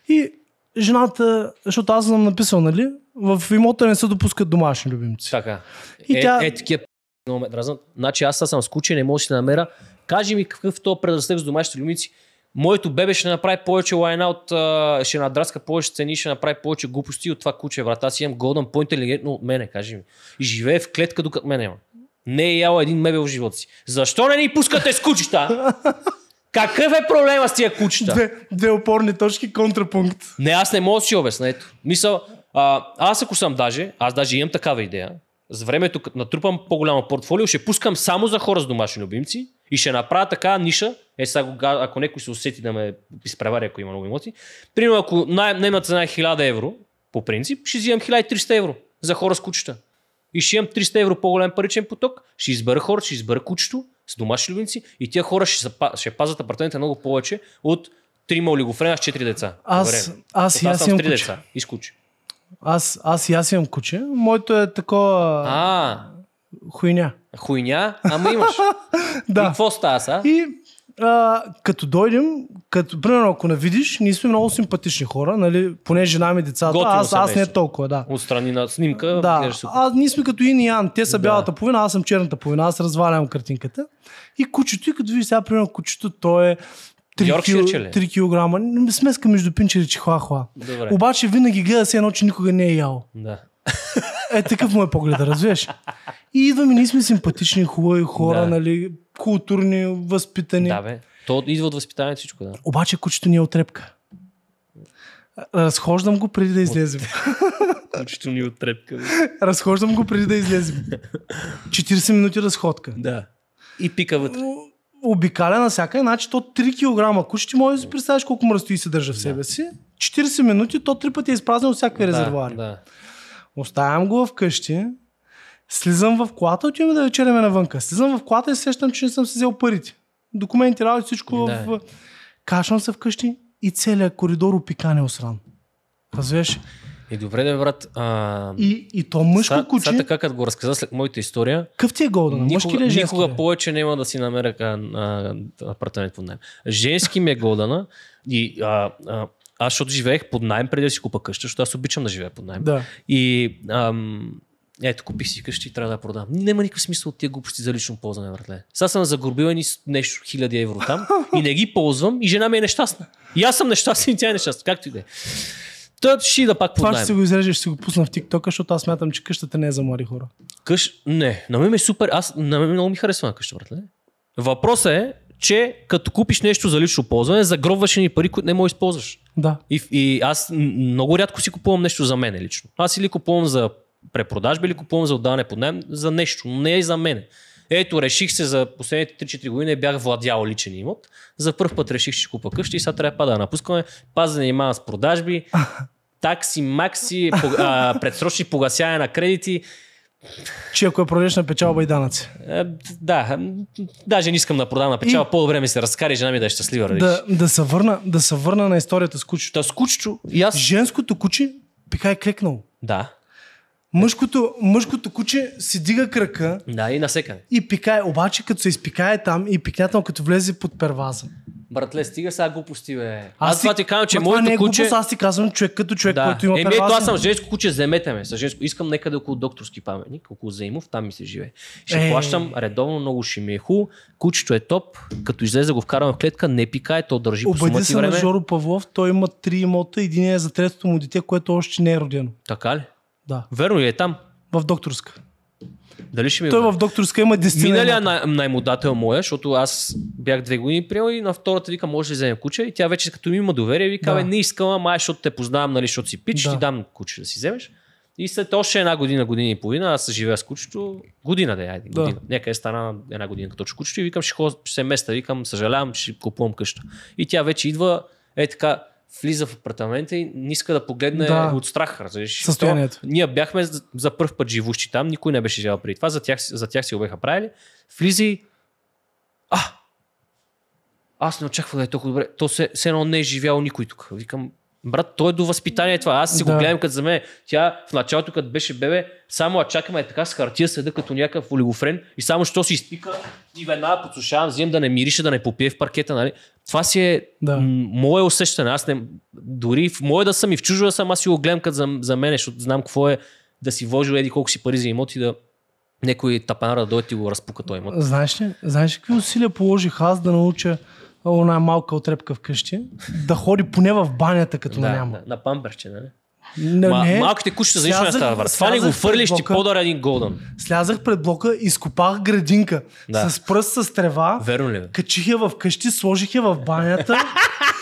И жената, защото аз съм написал, нали, в имота не се допускат домашни любимци. Така. И е, тя... е, е много ме дразнат. Значи аз съм скучен, не мога да си намеря. Кажи ми какъв то предразлег с домашните любимци. Моето бебе ще направи повече лайна от... ще надраска повече цени, ще направи повече глупости от това куче, брат. Аз имам годен, по-интелигентно от мене, кажи ми. И живее в клетка, докато мен няма. Не е яла един мебел в живота си. Защо не ни пускате с кучета? Какъв е проблема с тия кучета? Две, две опорни точки, контрапункт. Не, аз не мога да си обясня. Ето. Мисъл, а, аз ако съм даже, аз даже имам такава идея, с времето, като натрупам по-голямо портфолио, ще пускам само за хора с домашни любимци и ще направя така ниша. Е, сега, ако някой се усети да ме изпревари, ако има много имоти. Примерно, ако най- цена е 1000 евро, по принцип, ще взимам 1300 евро за хора с кучета. И ще имам 300 евро по-голям паричен поток, ще избера хора, ще избера кучето с домашни любимци и тия хора ще, са, ще пазят апартамента много повече от трима олигофрена с четири деца. Аз, аз, аз, аз имам куче. Деца. Изкучи. Аз, аз и аз имам куче. Моето е такова... А, Хуйня. Хуйня, ама имаш. (laughs) да. И какво става са? И а, като дойдем, като, примерно, ако не видиш, ние сме много симпатични хора, нали, поне жена ми децата, аз, аз не е толкова, да. Отстрани на снимка. Да, е а, ние сме като ин и ян, те са да. бялата половина, аз съм черната половина, аз развалям картинката. И кучето, и като видиш сега, примерно, кучето, то е 3, кил, 3 кг. Смеска между пинчери и чихуахуа. Обаче винаги гледа се едно, че никога не е ял. Да. Е, такъв му е погледа, разбираш. И идваме, ние сме симпатични, хубави хора, да. нали, културни, възпитани. Да, бе. То идва от възпитание всичко, да. Обаче кучето ни е отрепка. Разхождам го преди да излезем. Кучето ни е отрепка. Разхождам го преди да излезем. 40 минути разходка. Да. И пика вътре. Обикаля на всяка, значи то 3 кг куче, ти можеш да си представиш колко мръсто и се държа в себе си. 40 минути, то три пъти е изпразнено всякакви да, резервуари. Да. Оставям го вкъщи, слизам в колата, отиваме да вечеряме навънка. Слизам в колата и сещам, че не съм си взел парите. Документи, работи, всичко да. в... Кашвам се вкъщи и целият коридор опикане е осран. Развеш? И добре да, брат. А... И, и то мъжко са, куче. Са така, като го разказа след моята история. Къв ти е голден? Никога, мъжки ли е женски? Никога повече няма да си намеря апартамент под нея. Женски ми е голдена. И а, а, аз защото живеех под найем преди да си купа къща, защото аз обичам да живея под найем. Да. И ам, ето, купих си къща и трябва да я продам. Няма никакъв смисъл от тия глупости за лично ползване, братле. Сега съм загорбил ни нещо хиляди евро там и не ги ползвам и жена ми е нещастна. И аз съм нещастен и тя е нещастна. Както и да е. Той ще да пак поднаем. Това ще си го изрежеш, ще го пусна в TikTok, защото аз мятам, че къщата не е за млади хора. Къщ... Не, на мен е супер. Аз на мен много ми харесва на къща, братле. Въпросът е, че като купиш нещо за лично ползване, загробваш ни пари, които не можеш да използваш. Да. И, и аз много рядко си купувам нещо за мене лично. Аз или купувам за препродажби, или купувам за отдаване под найем, за нещо, но не е и за мен. Ето, реших се за последните 3-4 години бях владял личен имот. За първ път реших, че ще купа къща и сега трябва пада да напускаме. Паза занимавам с продажби, (laughs) такси, макси, предсрочни погасяване на кредити. Че ако я продадеш на печалба и данъци. Е, да, даже не искам да продам на печалба, и... по-добре ми се разкари, жена ми да е щастлива. Да, да, се върна, да се върна на историята с кучето. Да, с кучето. И аз... Женското куче пика е клекнало. Да. Мъжкото, мъжкото куче си дига крака. Да, и насекане. И пикае. Обаче, като се изпикае там и пикнятел, като влезе под перваза, Братле, стига сега глупости, бе. Аз, аз си... това ти казвам, че моето е куче... Глупост, аз ти казвам човек като човек, да. който има Еми, ето аз съм женско куче, вземете ме. Са женско. Искам да е около докторски паметник, около Заимов, там ми се живее. Ще е... плащам редовно, много ще ми е ху. Кучето е топ, като излезе го вкарам в клетка, не пикае, то държи Обади по сума ти време. на Жоро Павлов, той има три имота, един е за третото му дете, което още не е родено. Така ли? Да. Верно ли е там? В докторска. Дали ще ми Той е- в докторска има десетина. Миналия най- наймодател моя, защото аз бях две години приел и на втората вика, може ли вземе куче? И тя вече като ми има доверие, вика, да. не искам, ама защото те познавам, нали, защото си пич, да. ти дам куче да си вземеш. И след още една година, година и половина, аз живея с кучето. Година да е, година. Да. Нека е стана една година като кучето и викам, ще, ход, ще се места, викам, съжалявам, ще купувам къща. И тя вече идва, е така, влиза в апартамента и не иска да погледне да. от страх, разбираш. Състоянието. То, ние бяхме за, за първ път живущи там, никой не беше живял преди това, за тях, за тях си го бяха правили. Влиза и... А! Аз не очаквах да е толкова добре. То се, се едно не е живял никой тук. Викам, Брат, той е до възпитание това. Аз си да. го гледам като за мен. Тя в началото, като беше бебе, само чакаме така с хартия седа като някакъв олигофрен и само що си изпика и веднага подсушавам, взимам да не мирише, да не попие в паркета. Нали? Това си е да. М- мое усещане. Аз не, дори в мое да съм и в чужо да съм, аз си го гледам като за, за мен, защото знам какво е да си вложил еди колко си пари за имоти и да някой тапанара да дойде и го разпука той имот. Знаеш ли, знаеш ли какви усилия положих аз да науча една е малка отрепка вкъщи, да ходи поне в банята, като да, няма. Да, на памперче, нали? Не, не. Малките кучета за нищо не става върт. Това не го фърлиш, ти подаря един голден. Слязах пред блока, изкопах градинка. Да. С пръст, с трева. Верно ли? Качих я в къщи, сложих я в банята.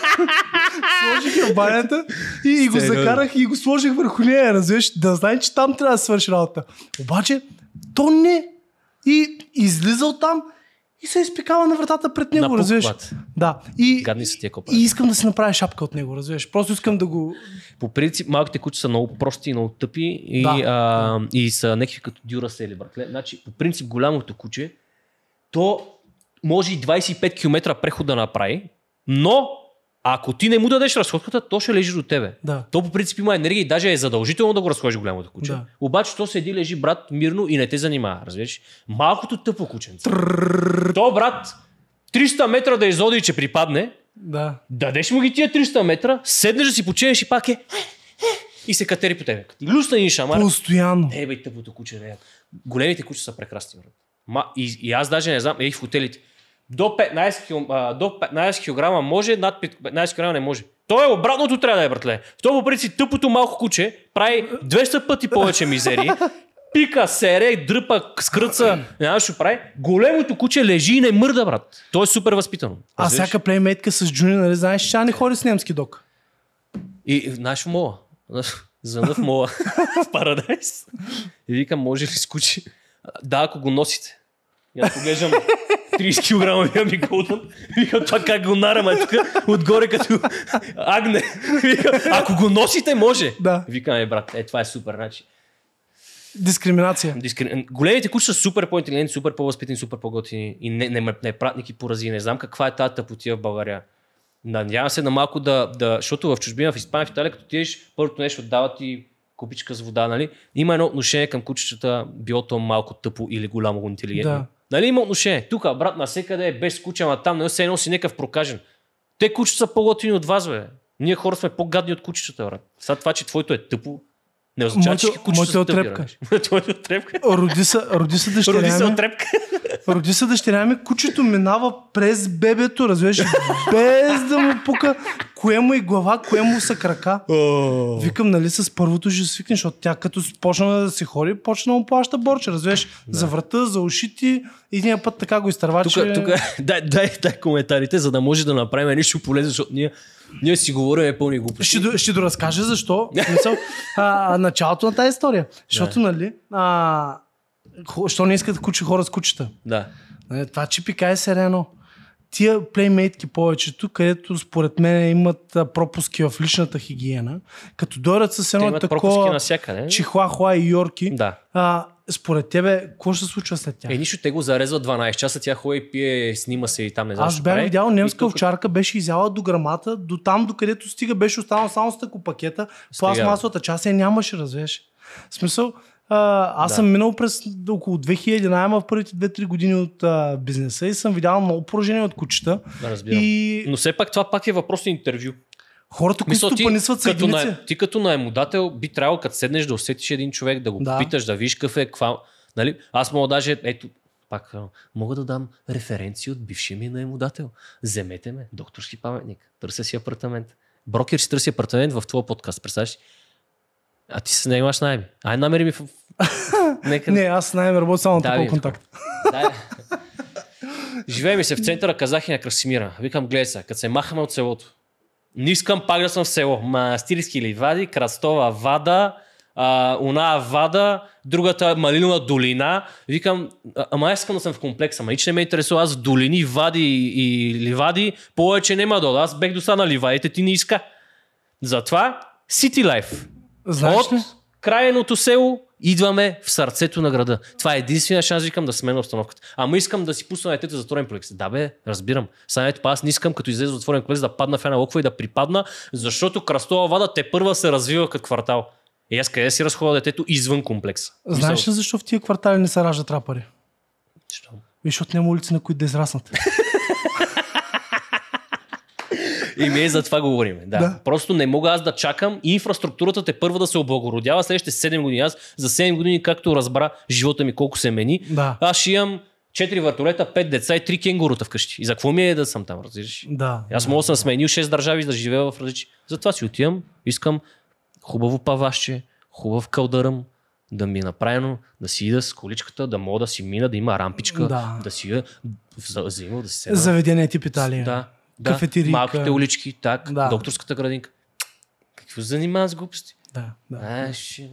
(laughs) сложих я в банята и, и го закарах и го сложих върху нея, разбираш? Да знае, че там трябва да свърши работа. Обаче, то не. И излиза от там и се е изпикала на вратата пред него, разбираш? Да. И, Гадни са тия И искам да си направя шапка от него, разбираш? Просто искам да го... По принцип, малките кучета са много прости и много тъпи и, да. а, и са някакви като дюра сели, братле. Значи, по принцип, голямото куче, то може и 25 км прехода направи, но а ако ти не му дадеш разходката, то ще лежи до тебе. Да. То по принцип има енергия и даже е задължително да го разхожи голямото куче. Да. Обаче то седи, лежи брат мирно и не те занимава, разбираш? Малкото тъпо кученце. То брат 300 метра да изоди че припадне, да. дадеш му ги тия 300 метра, седнеш да си починеш и пак е и се катери по тебе. Люсна ни шамар. Постоянно. Е, бе, тъпото куче. Големите куче са прекрасни. Ма, и, и, аз даже не знам, ей в хотелите. До 15, кг, до 15 кг може, над 15 кг не може. То е обратното трябва да е, братле. В този принцип тъпото малко куче прави 200 пъти повече мизери, пика, сере, дръпа, скръца, не знам ще прави. Големото куче лежи и не мърда, брат. То е супер възпитано. А Разбираш? всяка плейметка с Джуни, нали знаеш, че не ходи с немски док. И наш мола. Звънът мола. в парадайс. И викам, може ли скучи? Да, ако го носите. И аз поглеждам. 30 кг ми голдън. Вика, това как го нараме тук, отгоре като агне. Вика, ако го носите, може. Да. Викаме, брат, е, това е супер значи. Дискриминация. Дискри... Големите кучи са супер по-интелигентни, супер по-възпитани, супер по-готини и не, не, не, не пратник и порази. Не знам каква е тази тъпотия в България. Надявам се на малко да, да... Защото в чужбина, в Испания, в Италия, като отидеш, първото нещо дават и купичка с вода, нали? Има едно отношение към кучетата, било то малко тъпо или голямо интелигентно. Да. Нали има отношение? Тук, брат, насекъде е без куча а там не нали, се носи някакъв прокажен. Те кучета са по-готини от вас, бе. Ние хора сме по-гадни от кучетата, брат. Сега това, че твоето е тъпо, не означава, че кучето се отрепка. (laughs) Е роди се, роди дъщеря Роди се отрепка. (laughs) Роди се дъщеря ми, кучето минава през бебето, развеш без да му пука кое му е глава, кое му са крака. Oh. Викам, нали с първото ще свикнеш, защото тя като почна да се ходи, почна да му плаща борче, Развеш да. за врата, за ушите, един път така го изтърва, тука, че... Тука, (laughs) дай, дай, дай коментарите, за да може да направим нещо полезно, защото ние ние си говорим е пълни глупости. Ще, ще доразкажа защо. Смисъл, а, началото на тази история. Защото, да. нали, а, що не искат куче хора с кучета. Да. Нали, това че пика е серено. Тия плеймейтки повечето, където според мен имат пропуски в личната хигиена, като дойдат с едно такова чихла и йорки, да. а, според тебе, какво ще се случва след тях? Е, нищо, те го зарезват 12 часа, тя ходи и пие, снима се и там не знам. Аз бях видял немска тук... овчарка, беше изяла до грамата, до там, до където стига, беше останал само тако пакета, пластмасовата част я нямаше, развеш. В смисъл, а, аз да. съм минал през около 2000 найма в първите 2-3 години от а, бизнеса и съм видял много поражения от кучета. Да, И... Но все пак това пак е въпрос на интервю. Хората, които стопанисват са като най, Ти като наймодател би трябвало, като седнеш да усетиш един човек, да го да. питаш, да виж какъв е, каква... Нали? Аз мога даже, ето, пак мога да дам референции от бившия ми наемодател. Земете ме, докторски паметник, търся си апартамент. Брокер си търси апартамент в твоя подкаст, представяш А ти се наемаш найми. Ай, намери ми в... (laughs) Нека... Не, аз найми работя само на контакт. Живее ми се в центъра Казахи на Красимира. Викам, гледай се. като се махаме от селото, не искам пак да съм в село. Манастирски ливади, Крастова вада, а, она вада, другата Малинова долина. Викам, ама аз искам да съм в комплекса, ама че не ме интересува, аз в долини, вади и ливади, повече няма да Аз бех до са на ливадите, ти не иска. Затова City Life. Знаеш От крайното село Идваме в сърцето на града. Това е единствения шанс, викам, да сменя обстановката. Ама искам да си пусна детето затворен комплекс. Да, бе, разбирам. Само ето, аз не искам, като излезе от затворен комплекс, да падна в една локва и да припадна, защото кръстова вада те първа се развива като квартал. И е, аз къде си разходя детето извън комплекса? Знаеш ли защо в тия квартали не се раждат рапари? Защо? Защото няма улици, на които да израснат. (laughs) И ние за това говорим. Да. да. Просто не мога аз да чакам и инфраструктурата те първа да се облагородява следващите 7 години. Аз за 7 години, както разбра живота ми колко се мени, да. аз ще имам 4 въртолета, 5 деца и 3 кенгурута вкъщи. И за какво ми е да съм там, разбираш? Да. Аз мога да съм сменил 6 държави да живея в различни. Затова си отивам, искам хубаво паваще, хубав кълдъръм, да ми е направено, да си ида с количката, да мога да си мина, да има рампичка, да, да си я взима, да си седна. Заведение тип Италия. Да, да, кафетерийка. Малките улички, так, да. докторската градинка. Какво занимава с глупости? Да, да. А, ще...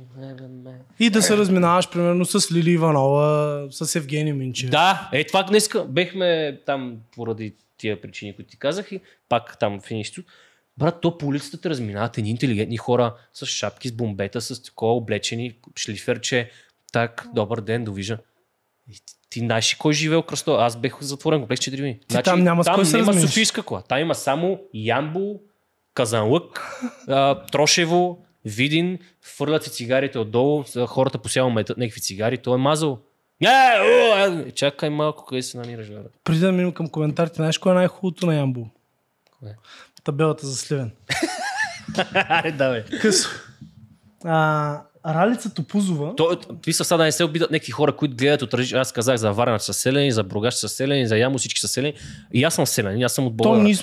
И да се разминаваш, примерно, с Лили Иванова, с Евгений Минчев. Да, е това днес бехме там поради тия причини, които ти казах и пак там в институт. Брат, то по улицата те разминават едни интелигентни хора с шапки, с бомбета, с такова облечени, шлиферче. Так, добър ден, довижа. Ти знаеш кой е живеел кръсто? Аз бех затворен бех, 4 дни. Значи, там няма, там се няма Софийска кола. Там има само Ямбол, Казанлък, Трошево, Видин, фърлят си цигарите отдолу, хората посяват някакви цигари, той е мазал. Не, чакай малко, къде се намираш, бе. Преди да минем към коментарите, знаеш кое е най-хубавото на Ямбул? Кое? Табелата за Сливен. (laughs) Аре, давай. Късо. А, Ралица Топузова. То, са сега да не се обидат някакви хора, които гледат от различни. Аз казах за Варна са селени, за Бургаш са селени, за Ямо всички са селени. И аз съм селен, аз съм от Бога. То,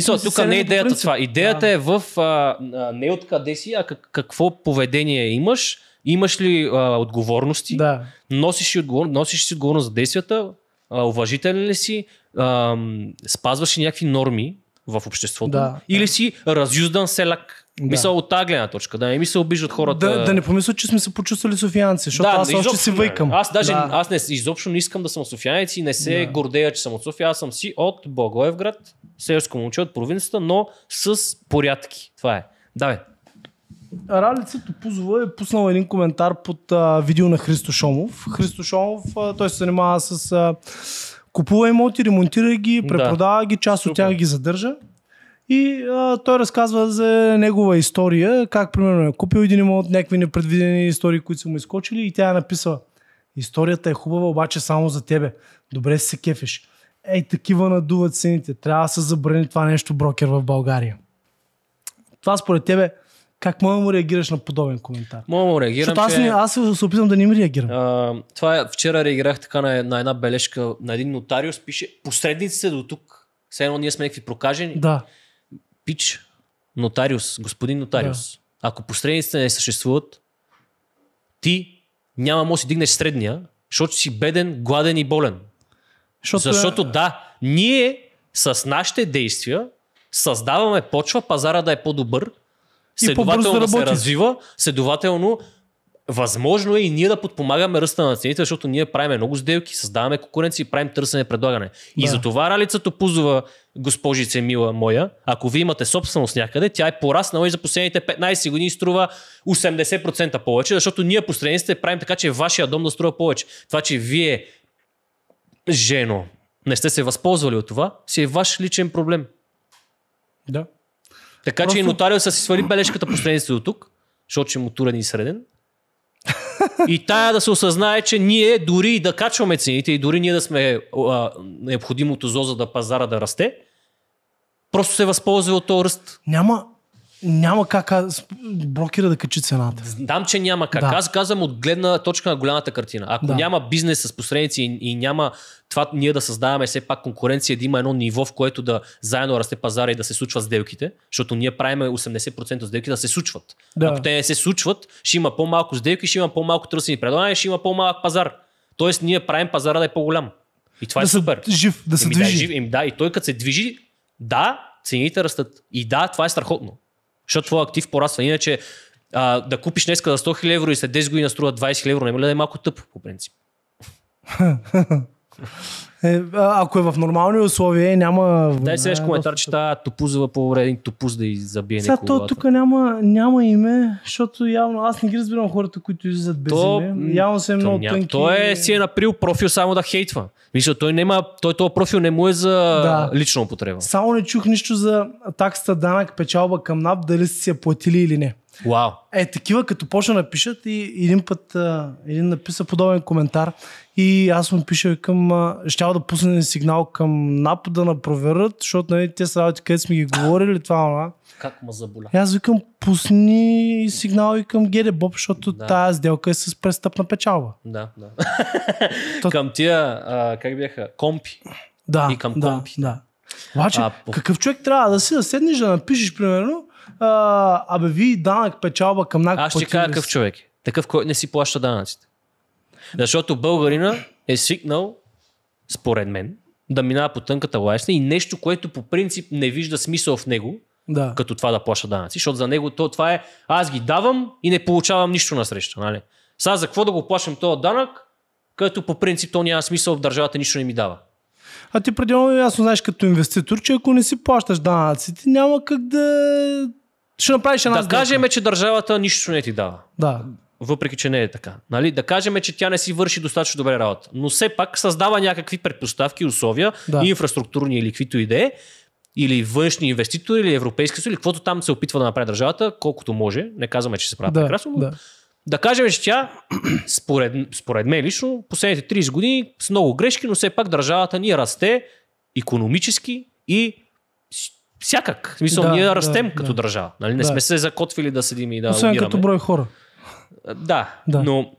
сме тук не е идеята това. Идеята да. е в а, не от къде си, а как, какво поведение имаш, имаш ли а, отговорности, да. носиш, отговор, носиш си отговорност за действията, а, уважителен ли си, а, спазваш ли някакви норми в обществото да, или да. си разюздан селяк. Да. Мисля от тази гледна точка, да не ми се обиждат хората. Да, да не помисля, че сме се почувствали софианци, защото да, аз изобщо, още си вайкам. Аз даже да. аз не, изобщо не искам да съм софиянец и не се да. гордея, че съм от София. Аз съм си от Благоевград, селско момче от провинцията, но с порядки. Това е. Давай. Ралица Топузова е пуснала един коментар под а, видео на Христо Шомов. Христо Шомов, а, той се занимава с а, купува имоти, ремонтира ги, препродава ги, част от тях ги задържа. И а, той разказва за негова история, как примерно е купил един имот, някакви непредвидени истории, които са му изкочили и тя е написала Историята е хубава, обаче само за тебе. Добре си се кефиш. Ей, такива надуват цените. Трябва да се забрани това нещо брокер в България. Това според тебе, как мога да му реагираш на подобен коментар? Мога да му реагирам, Защото аз, че... аз, аз се опитам да не ми реагирам. А, това е, вчера реагирах така на, на една бележка, на един нотариус пише, посредниците до тук, все едно ние сме някакви прокажени. Да пич, нотариус, господин нотариус, да. ако посредниците не съществуват, ти няма може да си дигнеш средния, защото си беден, гладен и болен. Защото, защото е... да, ние с нашите действия създаваме почва пазара да е по-добър, следователно да се развива, следователно Възможно е и ние да подпомагаме ръста на цените, защото ние правиме много сделки, създаваме конкуренция и правим търсене и предлагане. Да. И за това Ралица Топузова, госпожице мила моя, ако вие имате собственост някъде, тя е пораснала и за последните 15 години струва 80% повече, защото ние посредниците правим така, че вашия дом да струва повече. Това, че вие, жено, не сте се възползвали от това, си е ваш личен проблем. Да. Така Просто... че и нотарио са си свали бележката посредниците от тук, защото ще му турен и среден и тая да се осъзнае, че ние дори да качваме цените и дори ние да сме а, необходимото зло, за да пазара да расте, просто се възползва от този ръст. Няма, няма как аз брокера да качи цената. Знам, че няма как. Да. Аз казвам от гледна точка на голямата картина. Ако да. няма бизнес с посредници и, и няма това ние да създаваме все пак конкуренция, да има едно ниво, в което да заедно расте пазара и да се случват сделките, защото ние правиме 80% от сделки да се случват. Да. Ако те не се случват, ще има по-малко сделки, ще има по-малко търсени предлагания, ще има по-малък пазар. Тоест ние правим пазара да е по-голям. И това да е супер. Жив, да се е движи. Да, жив, им, да, и той като се движи, да, цените растат. И да, това е страхотно. Защото твой актив пораства. Иначе а, да купиш днеска за 100 000 евро и след 10 години струва 20 000 евро, не ли да е малко тъпо по принцип? (laughs) Е, ако е в нормални условия, е, няма. Дай сега е, коментар, че тази топузова по един топуз да забие. Сега то, тук няма, няма име, защото явно аз не ги разбирам хората, които излизат без то, име. Явно се е много то, тънки. Той е си е наприл профил само да хейтва. Мисля, той нема, той този профил не му е за да. лична употреба. Само не чух нищо за таксата данък печалба към НАП, дали си я платили или не. Вау. Wow. Е, такива, като почна да пишат и един път а, един написа подобен коментар и аз му пиша към, а, да пусне сигнал към НАП да напроверят, защото нали, те са работи, където сме ги говорили, това, това. Как ме заболя? И аз викам, пусни сигнал и към Геде Боб, защото да. тази сделка е с престъпна печалба. Да, да. (laughs) То... към тия, а, как бяха, компи. Да, и към да, компи. Да. Обаче, а, какъв човек трябва да си да седнеш да напишеш, примерно, а, абе ви данък печалба към някакъв Аз ще кажа какъв човек. Е. Такъв, който не си плаща данъците. Защото българина е свикнал, според мен, да минава по тънката лайсна и нещо, което по принцип не вижда смисъл в него, да. като това да плаща данъци. Защото за него то, това е аз ги давам и не получавам нищо насреща. Нали? Сега за какво да го плащам този данък, като по принцип то няма смисъл в държавата нищо не ми дава. А ти преди много ясно знаеш като инвеститор, че ако не си плащаш данъците, няма как да... Ще направиш една Да сделка. кажем, че държавата нищо не ти дава. Да. Въпреки, че не е така. Нали? Да кажем, че тя не си върши достатъчно добре работа. Но все пак създава някакви предпоставки, условия, да. инфраструктурни или каквито идеи, е, или външни инвеститори, или Европейски съюз, или каквото там се опитва да направи държавата, колкото може. Не казваме, че се прави да, прекрасно, но да да кажем, че тя, (clears throat) според, според мен лично, последните 30 години с много грешки, но все пак държавата ни расте економически и всякак. В смисъл, да, ние да, растем да, като да. държава. Нали? Не да. сме се закотвили да седим и да Освен умираме. като брой хора. Да, да. но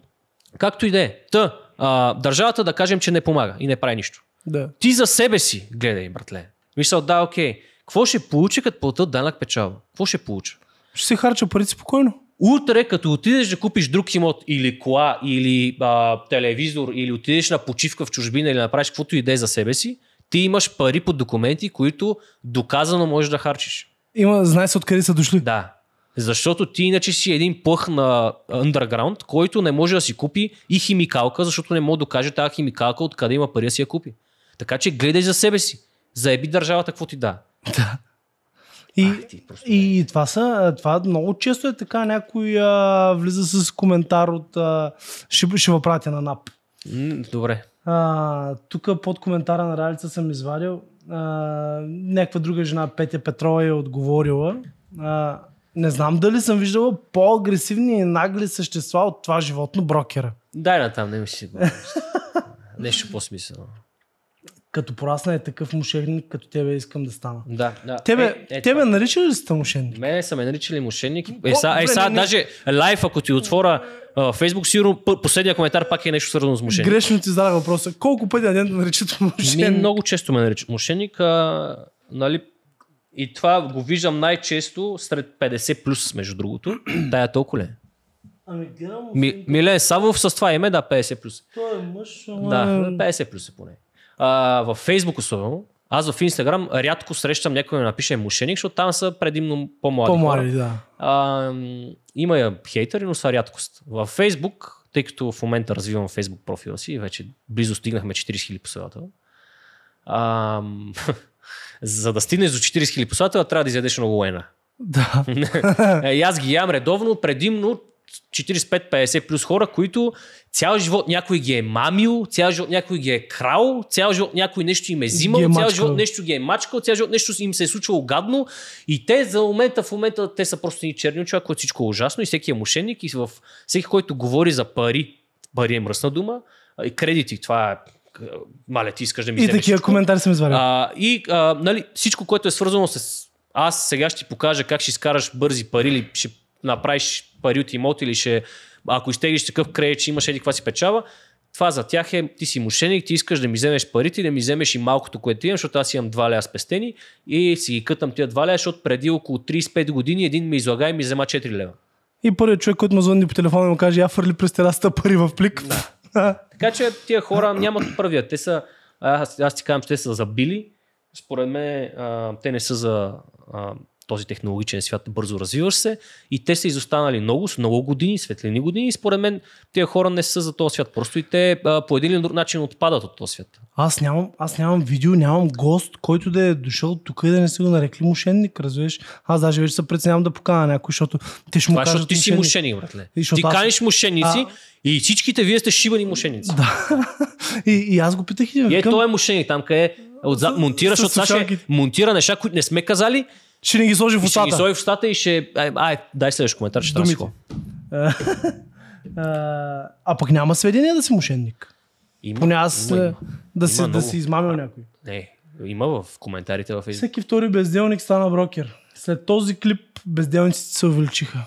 както и да е. Та, а, държавата да кажем, че не помага и не прави нищо. Да. Ти за себе си гледай, братле. Мисля, да, окей. Какво ще получи, като платят данък печалба? Какво ще получи? Ще се харча пари спокойно. Утре, като отидеш да купиш друг имот или кола, или а, телевизор, или отидеш на почивка в чужбина, или направиш каквото идея за себе си, ти имаш пари под документи, които доказано можеш да харчиш. Има, знае се откъде са дошли. Да. Защото ти иначе си един плъх на underground, който не може да си купи и химикалка, защото не може да докаже тази химикалка откъде има пари да си я купи. Така че гледай за себе си. Заеби държавата какво ти да. Да. И, Ах, ти, и, това, са, това много често е така. Някой а, влиза с коментар от а, ще, ще въпратя на НАП. Добре. тук под коментара на Ралица съм извадил а, някаква друга жена, Петя Петрова е отговорила. А, не знам дали съм виждала по-агресивни и нагли същества от това животно брокера. Дай на там, не ми си го. (laughs) Нещо по-смислено като порасна е такъв мошенник, като тебе искам да стана. Да, да. Тебе, е, е, тебе наричали ли сте мошенник? Мене са ме наричали мошенник. Е, са, е, са, не... даже лайф, ако ти отворя Фейсбук, сигурно последния коментар пак е нещо свързано с мошенник. Грешно ти задах въпроса. Колко пъти на ден да наричат мошенник? Ми, много често ме наричат мошенник. А, нали, и това го виждам най-често сред 50 плюс, между другото. (clears throat) Тая толкова ли е? Ами гледам... Ми, Милен Савов с това име, да, 50 плюс. Той е мъж, ама... Да, 50 е- плюс е поне а, във Фейсбук особено, аз в Инстаграм рядко срещам някой да напише мушеник, защото там са предимно по-млади. По-млади, да. А, има я хейтери, но са рядкост. Във Фейсбук, тъй като в момента развивам Фейсбук профила си, вече близо стигнахме 40 000 последователи. А, (laughs) за да стигнеш до 40 000 последователи, трябва да изядеш много лена. Да. и (laughs) е, аз ги ям редовно, предимно 45-50 плюс хора, които цял живот някой ги е мамил, цял живот някой ги е крал, цял живот някой нещо им е взимал, е цял живот нещо ги е мачкал, цял живот нещо им се е случвало гадно и те за момента, в момента те са просто ни черни човек, което всичко е ужасно и всеки е мошенник и всеки, който говори за пари, пари е мръсна дума, и кредити, това е мале, ти искаш да ми И такива коментари съм извадил. и а, нали, всичко, което е свързано с аз сега ще ти покажа как ще изкараш бързи пари или ще направиш пари от имот или ще, ако изтеглиш такъв кредит, че имаш еди каква си печава, това за тях е, ти си мошеник, ти искаш да ми вземеш парите и да ми вземеш и малкото, което имам, защото аз имам два ля спестени и си ги кътам тия два ля, защото преди около 35 години един ми излага и ми взема 4 лева. И първият човек, който му звънни по телефона и му каже, я фърли през тераста пари в плик. Да. така че тия хора нямат първия. Те са, аз, аз ти казвам, че те са забили. Според мен а, те не са за а, този технологичен свят, бързо развиваш се и те са изостанали много, с много години, светлини години и според мен тези хора не са за този свят, просто и те а, по един или друг начин отпадат от този свят. Аз нямам, аз нямам видео, нямам гост, който да е дошъл тук и да не са го нарекли мошенник, разбираш? Аз даже вече се преценявам да покана някой, защото те ще му Това, е, кажат ти си мошенник, братле. Ти аз... каниш мошенници, а... И всичките вие сте шибани мушеници. Да. (laughs) И, и аз го питах и. Е, Е, той е мошеник, там къде е. Отзад, монтира, защото монтира неща, които не сме казали ще ни ги сложи в устата. Ще ги сложи в устата и ще... Ай, ай дай следващ коментар, ще трябва (laughs) А, а, пък няма сведения да си мошенник. Има, Поне аз има, има. да, си, да си измамил някой. Не, има в коментарите в Facebook. Всеки втори безделник стана брокер. След този клип безделниците се увеличиха.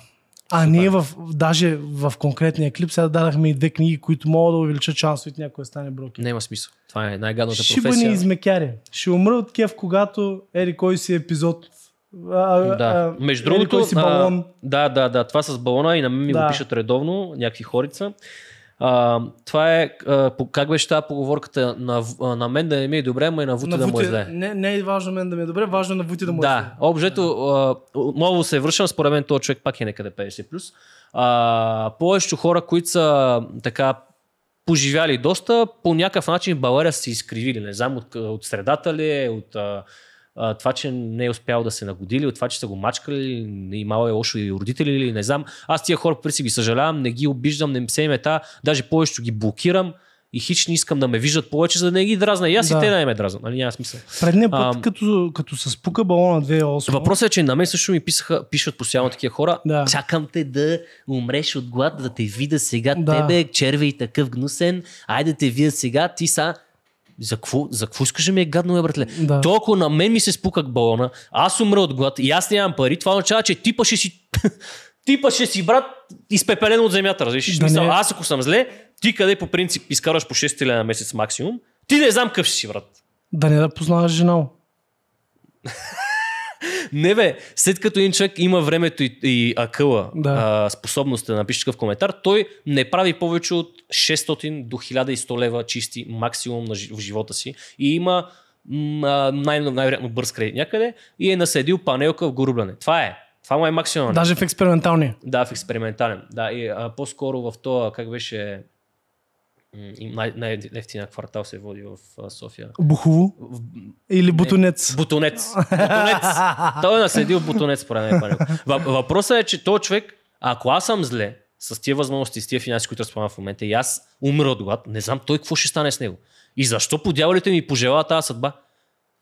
А Супер. ние в, даже в конкретния клип сега дадахме и две книги, които могат да увеличат шансовете някой да стане брокер. Няма смисъл. Това е най-гадната професия. Шибани измекяри. Ще умра от кев, когато ери кой си епизод а, да. а, Между другото, си балон. А, да, да, да, това с балона и на мен ми да. го пишат редовно, някакви хорица. А, това е, а, как беше тази поговорката, на, на мен да не ми е добре, но и на Вути на да му е зле. Не, не е важно мен да ми е добре, важно е на Вути да му е Да, обжето, да. отново се връщам, според мен този човек пак е някъде 50+. повечето хора, които са така поживяли доста, по някакъв начин Балария са се изкривили. Не знам от, от средата ли, е, от а, това, че не е успял да се нагоди или от това, че са го мачкали, не мало е лошо и родители или не знам. Аз тия хора при си ги съжалявам, не ги обиждам, не се имета, даже повечето ги блокирам и хич не искам да ме виждат повече, за да не ги дразна. И аз да. и те да не ме дразна. Нали, няма смисъл. Предния път, а, като, като се спука балона 2008. Въпросът е, че на мен също ми писаха, пишат постоянно такива хора. Да. Чакам те да умреш от глад, да те видя сега да. тебе, червей такъв гнусен. Айде те видя сега, ти са за какво, за какво искаш да ми е гадно, е, братле? Да. То ако на мен ми се спука балона, аз умра от глад и аз нямам пари, това означава, че типа ще си... (laughs) типа ще си, брат, изпепелен от земята, разбираш? Да, не... Е. Аз ако съм зле, ти къде по принцип изкарваш по 6 лена на месец максимум, ти не знам къв ще си, брат. Да не да познаваш жена. (laughs) Не бе, след като един човек има времето и, и акъла, да. а, способността да напише такъв коментар, той не прави повече от 600 до 1100 лева чисти максимум на, в живота си и има най-вероятно най- бърз кредит някъде и е наследил панелка в горубляне. Това е. Това му е максимално. Даже в експерименталния. Да, в експериментален. Да, и а, по-скоро в това, как беше най- най квартал се води в София. Бухово? В... Или Бутонец? Не, бутонец. бутонец. Той е наследил Бутонец, според мен. Въпросът е, че то човек, ако аз съм зле, с тия възможности, с тия финанси, които разполагам в момента, и аз умра от глад, не знам той какво ще стане с него. И защо подявалите ми пожелава тази съдба?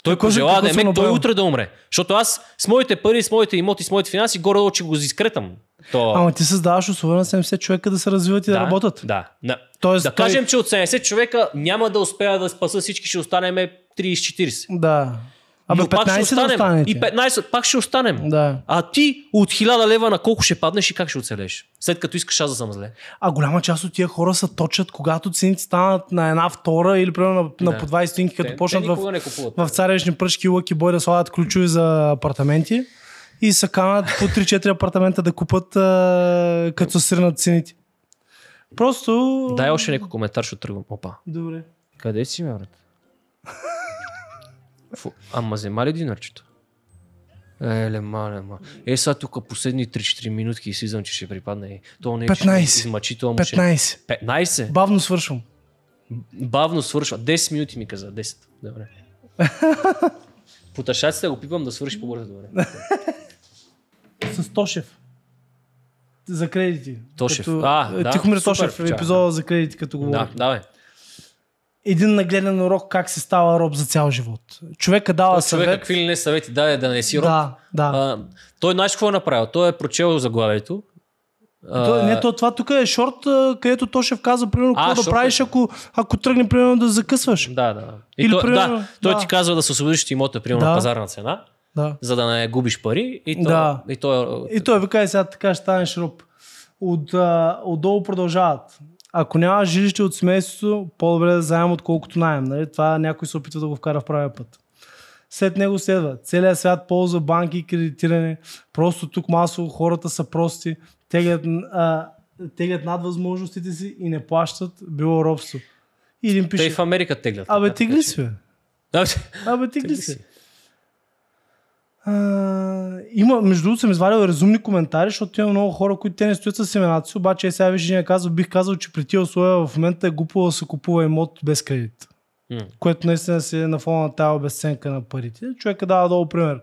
Той желая да е мек, той утре да умре. Защото аз с моите пари, с моите имоти, с моите финанси, горе-долу, че го изкретам. То... Ама ти създаваш условия на 70 човека да се развиват и да, да работят. Да. да. Тоест, да той... кажем, че от 70 човека няма да успея да спаса всички, ще останеме 30-40. Да. Абе, но 15 пак ще останем. Да и 15, пак ще останем. Да. А ти от 1000 лева на колко ще паднеш и как ще оцелеш? След като искаш аз да съм зле. А голяма част от тия хора са точат, когато цените станат на една втора или примерно на, да. на по 20 стинки, като те, почнат те в, в царевични пръчки лъки бой да слагат ключове за апартаменти и са канат по 3-4 апартамента да купат а, като сринат цените. Просто... Дай още някой коментар, ще тръгвам. Опа. Добре. Къде си, брат? Фу. Ама взема ли динарчето? Еле, мале, ма. Е, сега тук последни 3-4 минутки и слизам, че ще припадне. Е, то не е, 15. Ще то 15. 15? Бавно свършвам. Бавно свършва. 10 минути ми каза. 10. Добре. (laughs) Поташаците го пипам да свърши по-бързо. Добре. С Тошев. За кредити. Тошев. Като... А, да. Тихомир Тошев, епизода за кредити, като го. Да, давай един нагледен урок как се става роб за цял живот. Човека дава То, съвет. човека, какви ли не съвети даде да не си роб. Да, да. А, той знаеш какво е направил? Той е прочел заглавието. А... То, не, то, това тук е шорт, където то ще вказва примерно какво да е. правиш, ако, ако тръгне примерно да закъсваш. Да, да. И Или, то, примерно, да, той да. ти казва да се освободиш имота примерно да. на пазарна цена, да. за да не губиш пари. И то, да. и то, и той вика, сега така ще станеш роб. От, а, отдолу продължават ако няма жилище от семейството, по-добре да заем, отколкото найем. Нали? Това някой се опитва да го вкара в правия път. След него следва. Целият свят ползва банки и кредитиране. Просто тук масово хората са прости, теглят, а, теглят над възможностите си и не плащат било робство. И един пише. Те и в Америка теглят. Абе, тегли си, бе. Абе, тегли си има, между другото съм извадил разумни коментари, защото има много хора, които те не стоят с семената си, обаче сега вече не казва, бих казал, че при тия условия в момента е глупо да се купува имот без кредит. Mm. Което наистина се е на фона на тази обесценка на парите. Човека дава долу пример.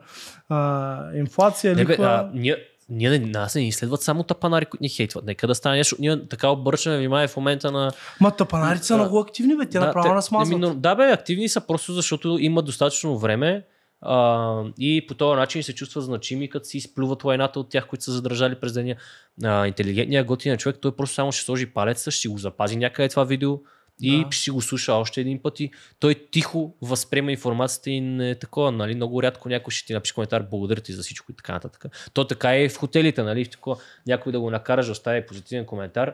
А, инфлация, лихва... ние, не, нас не изследват само тапанари, които ни хейтват. Нека да стане нещо. Ние така обръщаме внимание в момента на. Ма тапанарите са много активни, бе. Те да, направо на нас ами, Да, бе, активни са просто защото имат достатъчно време а, и по този начин се чувства значими, като си изплюват войната от тях, които са задържали през деня. А, интелигентният готиният човек, той просто само ще сложи палеца, ще го запази някъде това видео и да. ще го слуша още един път и той тихо възприема информацията и не е такова, нали? Много рядко някой ще ти напише коментар, благодаря ти за всичко и така нататък. То така е и в хотелите, нали? Такова, някой да го накараш да остави позитивен коментар,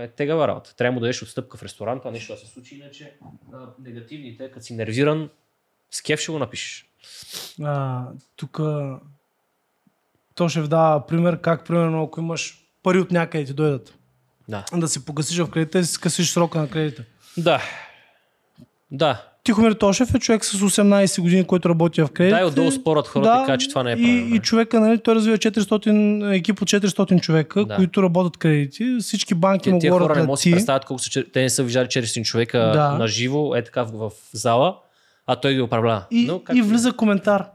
е тегава работа. Трябва да дадеш отстъпка в ресторанта, нещо да се случи, иначе негативните, като си нервиран, с кеф ще го напишеш. А, тук Тошев дава пример как, примерно, ако имаш пари от някъде ти дойдат. Да. Да се погасиш в кредита и си скъсиш срока на кредита. Да. Да. Тихомир Тошев е човек с 18 години, който работи в кредит. Да, и отдолу спорят хората, да, така, че това не е правилно. И, и човека, нали, той развива 400, екип от 400 човека, да. които работят кредити. Всички банки те, му говорят хора не могат да си представят колко са, те не са виждали 400 човека да. на живо, е така в, в зала. А той ги управлява. И, Но, и влиза е? коментар.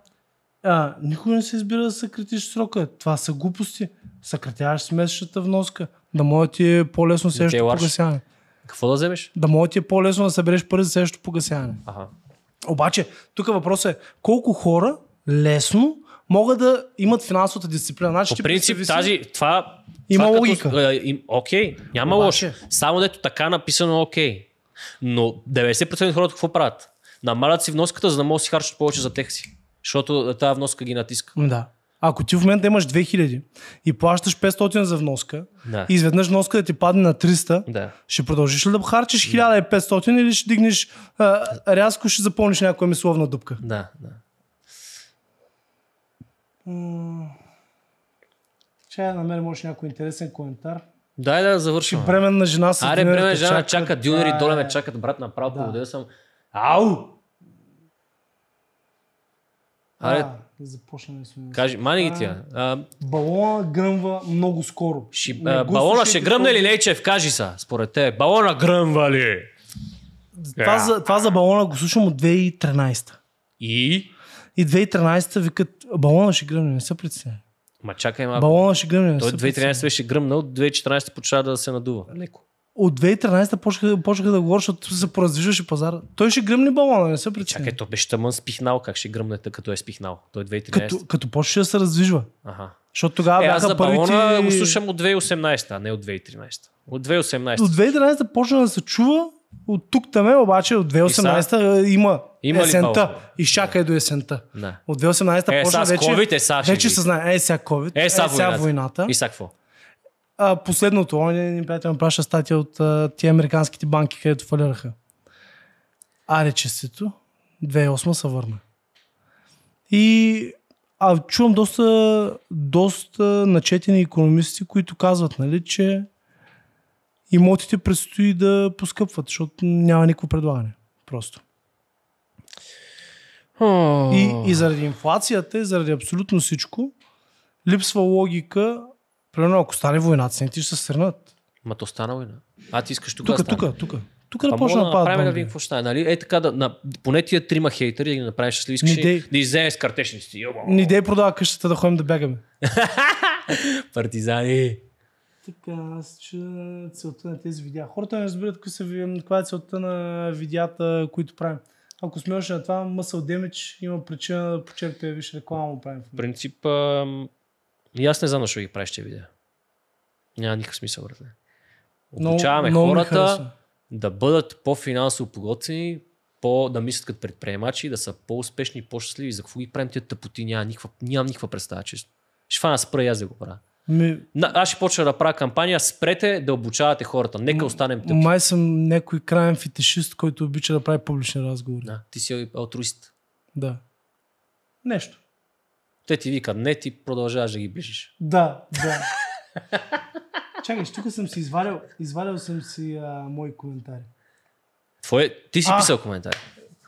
А, никой не се избира да съкратиш срока. Това са глупости. Съкратяваш смесещата месечната вноска. Да може ти е по-лесно е следващото погасяване. Какво да вземеш? Да може ти е по-лесно да събереш пари за следващото погасяване. Ага. Обаче, тук въпросът е колко хора лесно могат да имат финансовата дисциплина. Значи, По принцип, си... тази, това, има това логика. Като, е, окей, няма Обаче... лошо. Само дето така е написано окей. Но 90% от хората какво правят? намалят си вноската, за да могат да си харчат повече за си. Защото тази вноска ги натиска. Да. Ако ти в момента имаш 2000 и плащаш 500 за вноска да. и изведнъж вноската да ти падне на 300, да. ще продължиш ли да харчиш 1500 да. или ще дигнеш а, рязко, ще запълниш някоя мисловна дупка? Да, да. ще я намеря, още някой интересен коментар. Дай да завършим. Бременна жена с Аре, бременна жена чакат, чакат дюнери, е. доле ме чакат, брат, направо да. съм. Ау! Аре, а, започна да си Кажи, мани ги тя. А... Балона гръмва много скоро. Ши... А, балона ще гръмне ли, Лейчев? Кажи са, според те. Балона гръмва ли? Това, yeah. Е. за, това за балона го слушам от 2013. И? И 2013 викат, балона ще гръмне, не се притесня. Ма чакай малко. Балона ще гръмне. Той 2013 беше от 2014 почва да се надува. Леко от 2013 почнаха, почнаха да говорят, защото се поразвижваше пазара. Той ще гръмне балона, не се причини. Чакай, то беше тъмън спихнал, как ще гръмнете, като е спихнал? Той е 2013. Като, като почне да се раздвижва. Ага. Защото тогава е, бяха за първите... балона го слушам от 2018, а не от 2013. От 2018. От 2013 почна да се чува, от тук там е, обаче от 2018 са... Е, има, има есента. и чакай до есента. Да. От 2018 е, почна вече... Е, COVID, е, са, вече се знае. Е, сега COVID. Е, сега, е, сега войната. войната. И сега какво? А, последното, он един приятел праща статия от тия американските банки, където фалираха. Аре честито, 2008 се върна. И а чувам доста, доста начетени економисти, които казват, нали, че имотите предстои да поскъпват, защото няма никакво предлагане. Просто. Oh. И, и заради инфлацията, и заради абсолютно всичко, липсва логика Примерно, ако стане война, цените ще се сърнат. Ма то стана война. А ти искаш тук, тук Тук, тук, тук. да почна да правим да видим какво ще стане. Нали? Е така, да, на, поне тия трима хейтери да ги направиш ще Искаш Нидей. да изземеш с картечници. Не дей продава къщата да ходим да бягаме. (laughs) Партизани. Така, аз че целта на тези видеа. Хората не разбират ами, каква е целта на видеята, които правим. Ако сме още на това, мъсъл демидж има причина да почерпя виж реклама правим. В принцип, и аз не знам защо ги правиш тези видя. Няма никакъв смисъл, братле. Обучаваме но, но хората да бъдат по-финансово подготвени, по, да мислят като предприемачи, да са по-успешни и по-щастливи. За какво ги правим тия тъпоти? Няма никаква, нямам никаква представа, че Ще фана спра и аз да го правя. Ми... На, аз ще почна да правя кампания. Спрете да обучавате хората. Нека останем тъпи. Май съм някой крайен фетишист, който обича да прави публични разговори. Да, ти си е алтруист. Да. Нещо. Те ти викат не, ти продължаваш да ги пишеш. Да, да. (laughs) Чакай, тук съм си извадил, извадил съм си а, мои коментари. Твое, ти си а, писал коментари.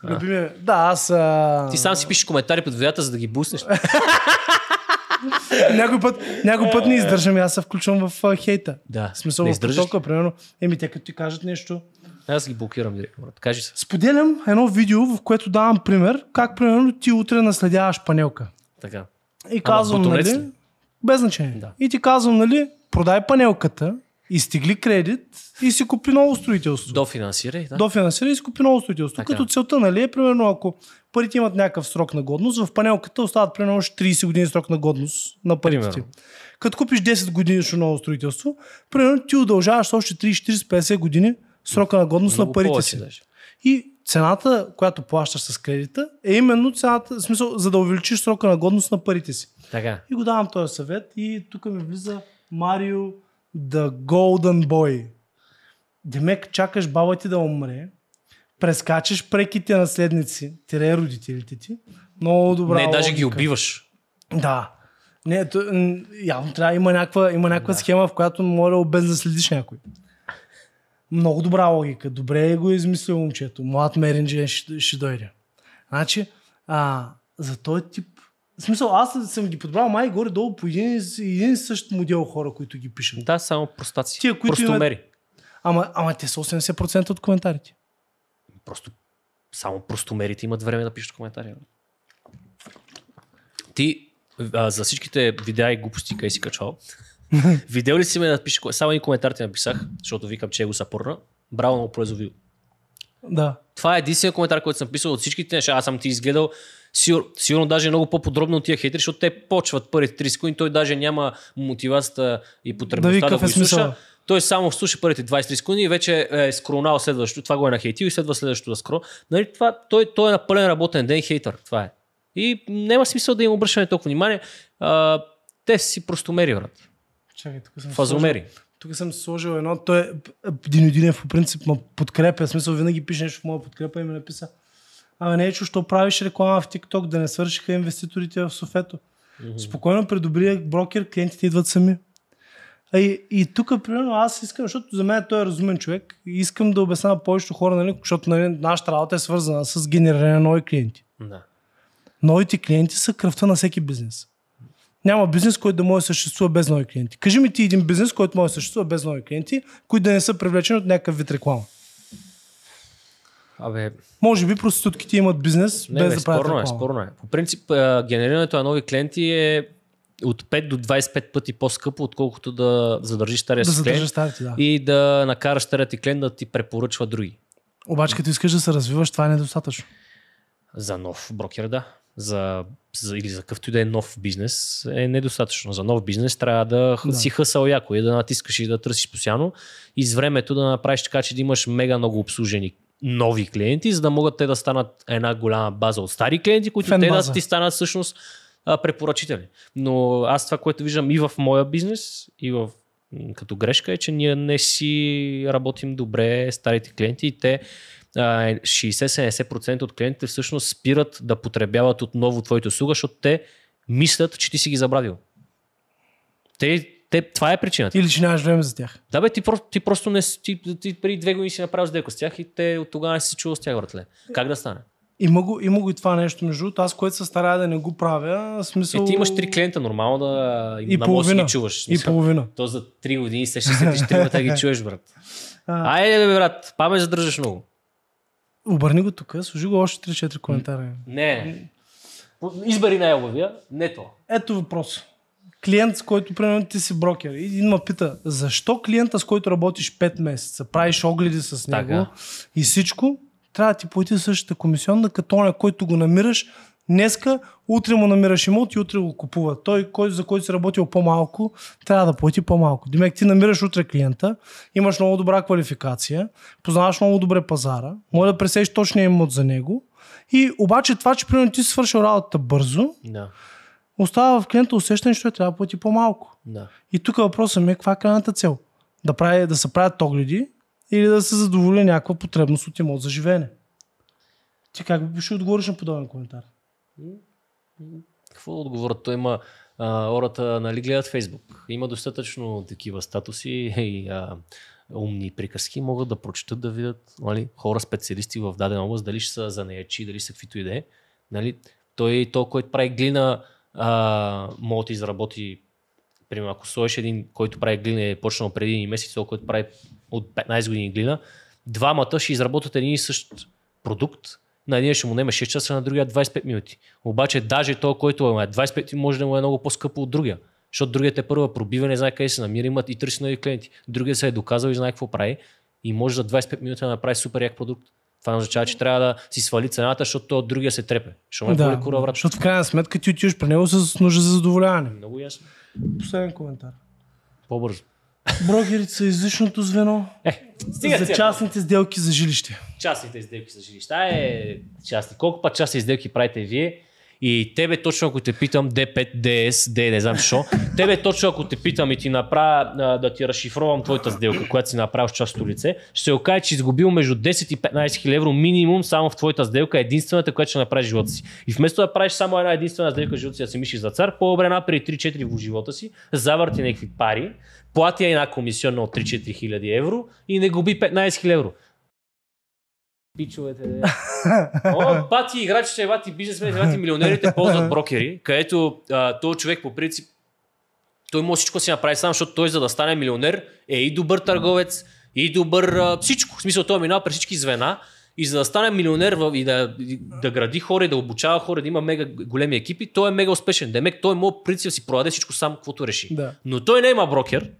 Любимия, да, аз... А... Ти сам си пишеш коментари под видеята, за да ги буснеш. (laughs) някой път, някой път не издържам и аз се включвам в а, хейта. Да. В смисъл не издържаш. потока, примерно. Еми, те като ти кажат нещо. Аз ги блокирам директно. Кажи се. Споделям едно видео, в което давам пример, как примерно ти утре наследяваш панелка. Така. И казвам, Ама, нали, без значение. Да. И ти казвам, нали, продай панелката, изтегли кредит и си купи ново строителство. Дофинансирай, да. Дофинансирай и си купи ново строителство. Така. Като целта, нали, е примерно ако парите имат някакъв срок на годност, в панелката остават примерно още 30 години срок на годност на парите ти. Като купиш 10 ще ново строителство, примерно ти удължаваш още 30, 40, 50 години срока на годност Много на парите си. Даже. И цената, която плащаш с кредита, е именно цената, в смисъл, за да увеличиш срока на годност на парите си. Така. И го давам този съвет и тук ми влиза Марио The Golden Boy. Демек, чакаш баба ти да умре, прескачаш преките наследници, тире родителите ти. Много добра Не, логика. даже ги убиваш. Да. Не, то, явно трябва, има някаква, има някаква да. схема, в която може да обезнаследиш някой. Много добра логика. Добре го е измислил момчето. Млад меренджен ще, ще дойде. Значи, а, за този тип в смисъл, аз съм ги подбрал май горе-долу по един, един същ модел хора, които ги пишат. Да, само простаци. Тия, които Простомери. Имат... Ама, ама те са 80% от коментарите. Просто само простомерите имат време да пишат коментари. Ти а, за всичките видеа и глупости, къде си качал, (laughs) Видел ли си ме да пише, само един коментар ти написах, защото викам, че е го сапорна. Браво, му произовил. Да. Това е единствения коментар, който съм писал от всичките неща. Аз съм ти изгледал сигур, сигурно даже е много по-подробно от тия хейтери, защото те почват първите три секунди, той даже няма мотивацията и потребността да, да го изслуша. Той само слуша първите 20 секунди и вече е скронал следващото. Това го е нахейтил и следва следващото да скро. Нали, това, той, той е на пълен работен ден хейтър. Това е. И няма смисъл да им обръщаме толкова внимание. А, те си просто мери, брат. Чакай, тук съм Фазомери. Сложил, тук съм сложил едно. Той е Динодинев по принцип но подкрепя. В смисъл винаги пише нещо в моя подкрепа и ми написа. А не е що правиш реклама в TikTok, да не свършиха инвеститорите в Софето. Mm-hmm. Спокойно при добрия брокер клиентите идват сами. А и, и тук, примерно, аз искам, защото за мен той е разумен човек, искам да обясня повечето хора, нали, защото нали, нашата работа е свързана с генериране на нови клиенти. Да. Новите клиенти са кръвта на всеки бизнес. Няма бизнес, който да може да съществува без нови клиенти. Кажи ми ти един бизнес, който може да съществува без нови клиенти, които да не са привлечени от някакъв вид реклама. Абе... Може би проститутките имат бизнес не, без бе, да правят спорно е, спорно е. По принцип, генерирането на нови клиенти е от 5 до 25 пъти по-скъпо, отколкото да задържиш стария да си клиент старите, да. и да накараш стария ти клиент да ти препоръчва други. Обаче като искаш да се развиваш, това е недостатъчно. За нов брокер, да за, за или за какъвто и да е нов бизнес е недостатъчно. За нов бизнес трябва да, да. си хъсал яко и да натискаш и да търсиш постоянно и с времето да направиш така, че да имаш мега много обслужени нови клиенти, за да могат те да станат една голяма база от стари клиенти, които Фен те база. да ти станат всъщност препоръчители. Но аз това, което виждам и в моя бизнес, и в като грешка е, че ние не си работим добре старите клиенти и те 60-70% от клиентите всъщност спират да потребяват отново твоите услуга, защото те мислят, че ти си ги забравил. Те, те, това е причината. Или че нямаш време за тях. Да, бе, ти, просто, ти просто не ти, ти преди две години си направил сделка с тях и те от тогава не си чувал с тях, братле. Как да стане? Има го, има го и това нещо, между другото, аз което се старая да не го правя, смисъл... Е, ти имаш три клиента, нормално да и на половина. ги чуваш. Смисъл. И половина. То за три години се ще седиш да ги (laughs) чуеш, брат. А... Айде, бе, брат, паме задържаш много. Обърни го тук, служи го още 3-4 коментара. Не. Избери най лъвия не то. Ето въпрос. Клиент, с който примерно ти си брокер, и един ме пита, защо клиента, с който работиш 5 месеца, правиш огледи с него така. и всичко, трябва да ти плати същата комисионна, като на който го намираш днеска, утре му намираш имот и утре го купува. Той, кой, за който си работил по-малко, трябва да плати по-малко. Димек, ти намираш утре клиента, имаш много добра квалификация, познаваш много добре пазара, може да пресееш точния имот за него. И обаче това, че примерно ти си свършил работата бързо, да. остава в клиента усещане, че трябва да плати по-малко. Да. И тук въпросът ми е каква е крайната цел? Да, прави, да се правят огледи или да се задоволи някаква потребност от имот за живеене? Ти как би ще отговориш на подобен коментар? Какво да е отговоря? Той има а, хората, нали гледат Фейсбук. Има достатъчно такива статуси и а, умни приказки. Могат да прочитат, да видят нали, хора, специалисти в дадена област, дали ще са занаячи, дали са каквито идеи. Е. Нали, той, то, който прави глина, а, може да изработи Примерно, ако сложиш един, който прави глина е почнал преди един месец, то който прави от 15 години глина, двамата ще изработят един и същ продукт, на един ще му нема 6 часа, на другия 25 минути. Обаче даже то, който е 25 може да му е много по-скъпо от другия. Защото другият е първа пробива, не знае къде се намира, имат и търси нови клиенти. Другият се е доказал и знае какво прави и може за 25 минути да направи супер як продукт. Това означава, че трябва да си свали цената, защото от другия се трепе. Защото е да, е кура, брат. Защото в крайна сметка ти отиваш при него с нужда за задоволяване. Много ясно. Последен коментар. По-бързо. Брокерите са излишното звено е, стига за частните сделки за жилище. Частните сделки за жилища е частни. Колко път частни сделки правите вие? И тебе точно ако те питам D5, DS, D не знам що, (laughs) тебе точно ако те питам и ти направя да ти разшифровам твоята сделка, която си направил с частното лице, ще се окаже, че изгубил между 10 и 15 хиляди евро минимум само в твоята сделка, единствената, която ще направиш живота си. И вместо да правиш само една единствена сделка в живота си, да си мислиш за цар, по-добре при 3-4 в живота си, завърти някакви пари, плати една комисионна от 3-4 хиляди евро и не губи 15 хиляди евро. Пичовете. Де. (laughs) О, бати играчите, бати бизнесмените, бати милионерите ползват брокери, където а, този човек по принцип той може всичко да си направи сам, защото той за да стане милионер е и добър търговец, и добър а, всичко. В смисъл той е минал през всички звена и за да стане милионер и да, и да гради хора, и да обучава хора, да има мега големи екипи, той е мега успешен. Демек той може принцип си продаде всичко сам, каквото реши. Да. Но той не има брокер,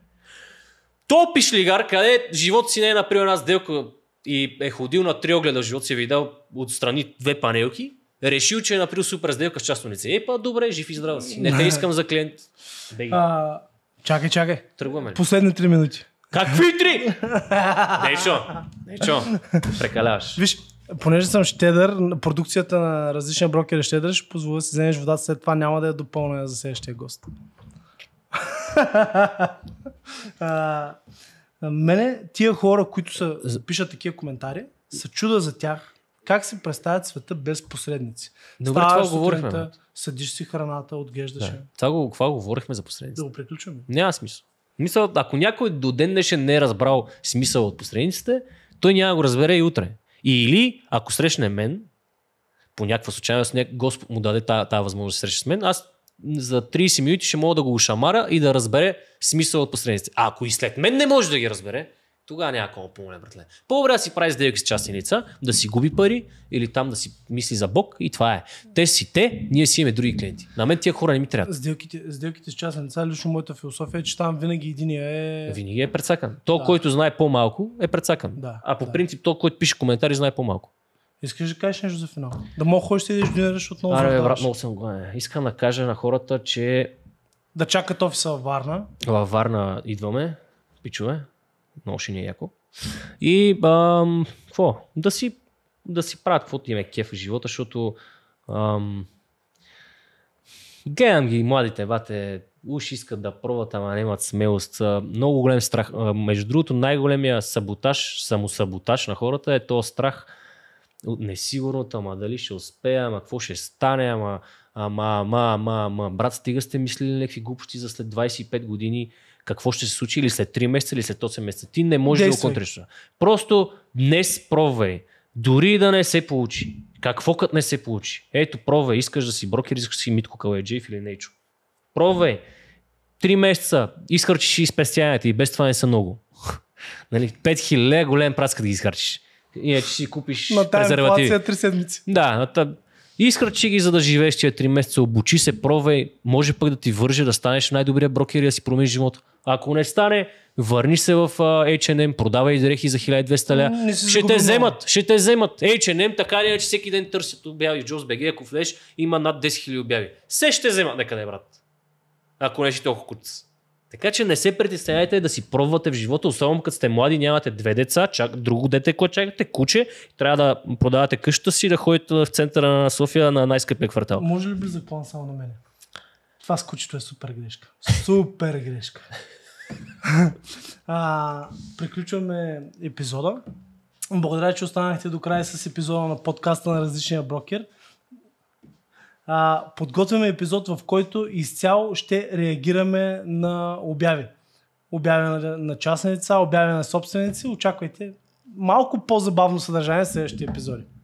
топ лигар, къде живот си не е, например, една сделка и е ходил на три огледа, живот си е видял отстрани две панелки, решил, че е направил супер сделка с частно лице. Е, па добре, жив и здрав си. Не те искам за клиент. Беги. А, чакай, чакай. Тръгваме. Последни три минути. Какви три? Нечо, нечо, прекаляваш. Виж, понеже съм щедър, продукцията на различни брокери е щедър, ще позволя да си вземеш водата, след това няма да я допълня за следващия гост. (laughs) а, мене тия хора, които са, пишат такива коментари, са чуда за тях. Как се представят света без посредници? Добре, Ставаш това говорихме. съдиш си храната, отглеждаш. Да. Това, го, това говорихме за посредниците. Да го приключваме. Няма смисъл. Мисъл, ако някой до ден днешен не е разбрал смисъл от посредниците, той няма да го разбере и утре. Или, ако срещне мен, по някаква случайност, Господ му даде тази възможност да се среща с мен, аз за 30 минути ще мога да го ушамара и да разбере смисъл от посредниците. А ако и след мен не може да ги разбере, тогава няма по помогне, братле. По-добре да си прави сделки с частни лица, да си губи пари или там да си мисли за Бог и това е. Те си те, ние си имаме други клиенти. На мен тия хора не ми трябва. Сделките, сделките с частни лица, лично моята философия е, че там винаги единия е... Винаги е прецакан. То, да. който знае по-малко, е прецакан. Да, а по да. принцип, то, който пише коментари, знае по-малко. Искаш да кажеш нещо за финал? Да мога ходиш да дежурираш отново. Аре, брат, много съм гладен. Искам да кажа на хората, че... Да чакат офиса във Варна. Във Варна идваме, пичове. Много ще ни е яко. И, ам, какво? Да си, да си правят каквото им е кеф в живота, защото ам, гледам ги младите, бате, уж искат да пробват, ама нямат смелост. Много голям страх. Между другото, най-големия саботаж, самосаботаж на хората е то страх, от несигурното, ама дали ще успея, ама какво ще стане, ама, ама, ама, ама, ама. Брат, стига сте мислили някакви глупости за след 25 години, какво ще се случи или след 3 месеца, или след 8 месеца. Ти не можеш да го контролираш. Просто днес пробвай. Дори да не се получи. Какво като не се получи? Ето, пробвай. Искаш да си брокер, искаш да си Митко Калайджиев или Нейчо. Пробвай. Три месеца изхарчиш и спестяването и без това не са много. (laughs) Нали, 5000 голем прат да ги изхарчиш. Иначе си купиш на тази презервативи. три седмици. Да, на тъ... Изкрачи ги, за да живееш тия три месеца, обучи се, пробвай, може пък да ти върже, да станеш най-добрия брокер и да си промениш живота. Ако не стане, върни се в H&M, продавай дрехи за 1200 ля. Ще те вземат, ще те вземат. H&M така ли е, че всеки ден търсят обяви. Джос БГ, ако влезеш, има над 10 000 обяви. Се ще вземат, нека не, брат. Ако не ще толкова куц. Така че не се притеснявайте да си пробвате в живота, особено като сте млади, нямате две деца, чак, друго дете, което чакате, куче, трябва да продавате къщата си и да ходите в центъра на София на най-скъпия квартал. Може ли би план само на мене? Това с кучето е супер грешка. Супер грешка. а, приключваме епизода. Благодаря, че останахте до края с епизода на подкаста на различния брокер а, подготвяме епизод, в който изцяло ще реагираме на обяви. Обяви на, на частни лица, обяви на собственици. Очаквайте малко по-забавно съдържание в следващите епизоди.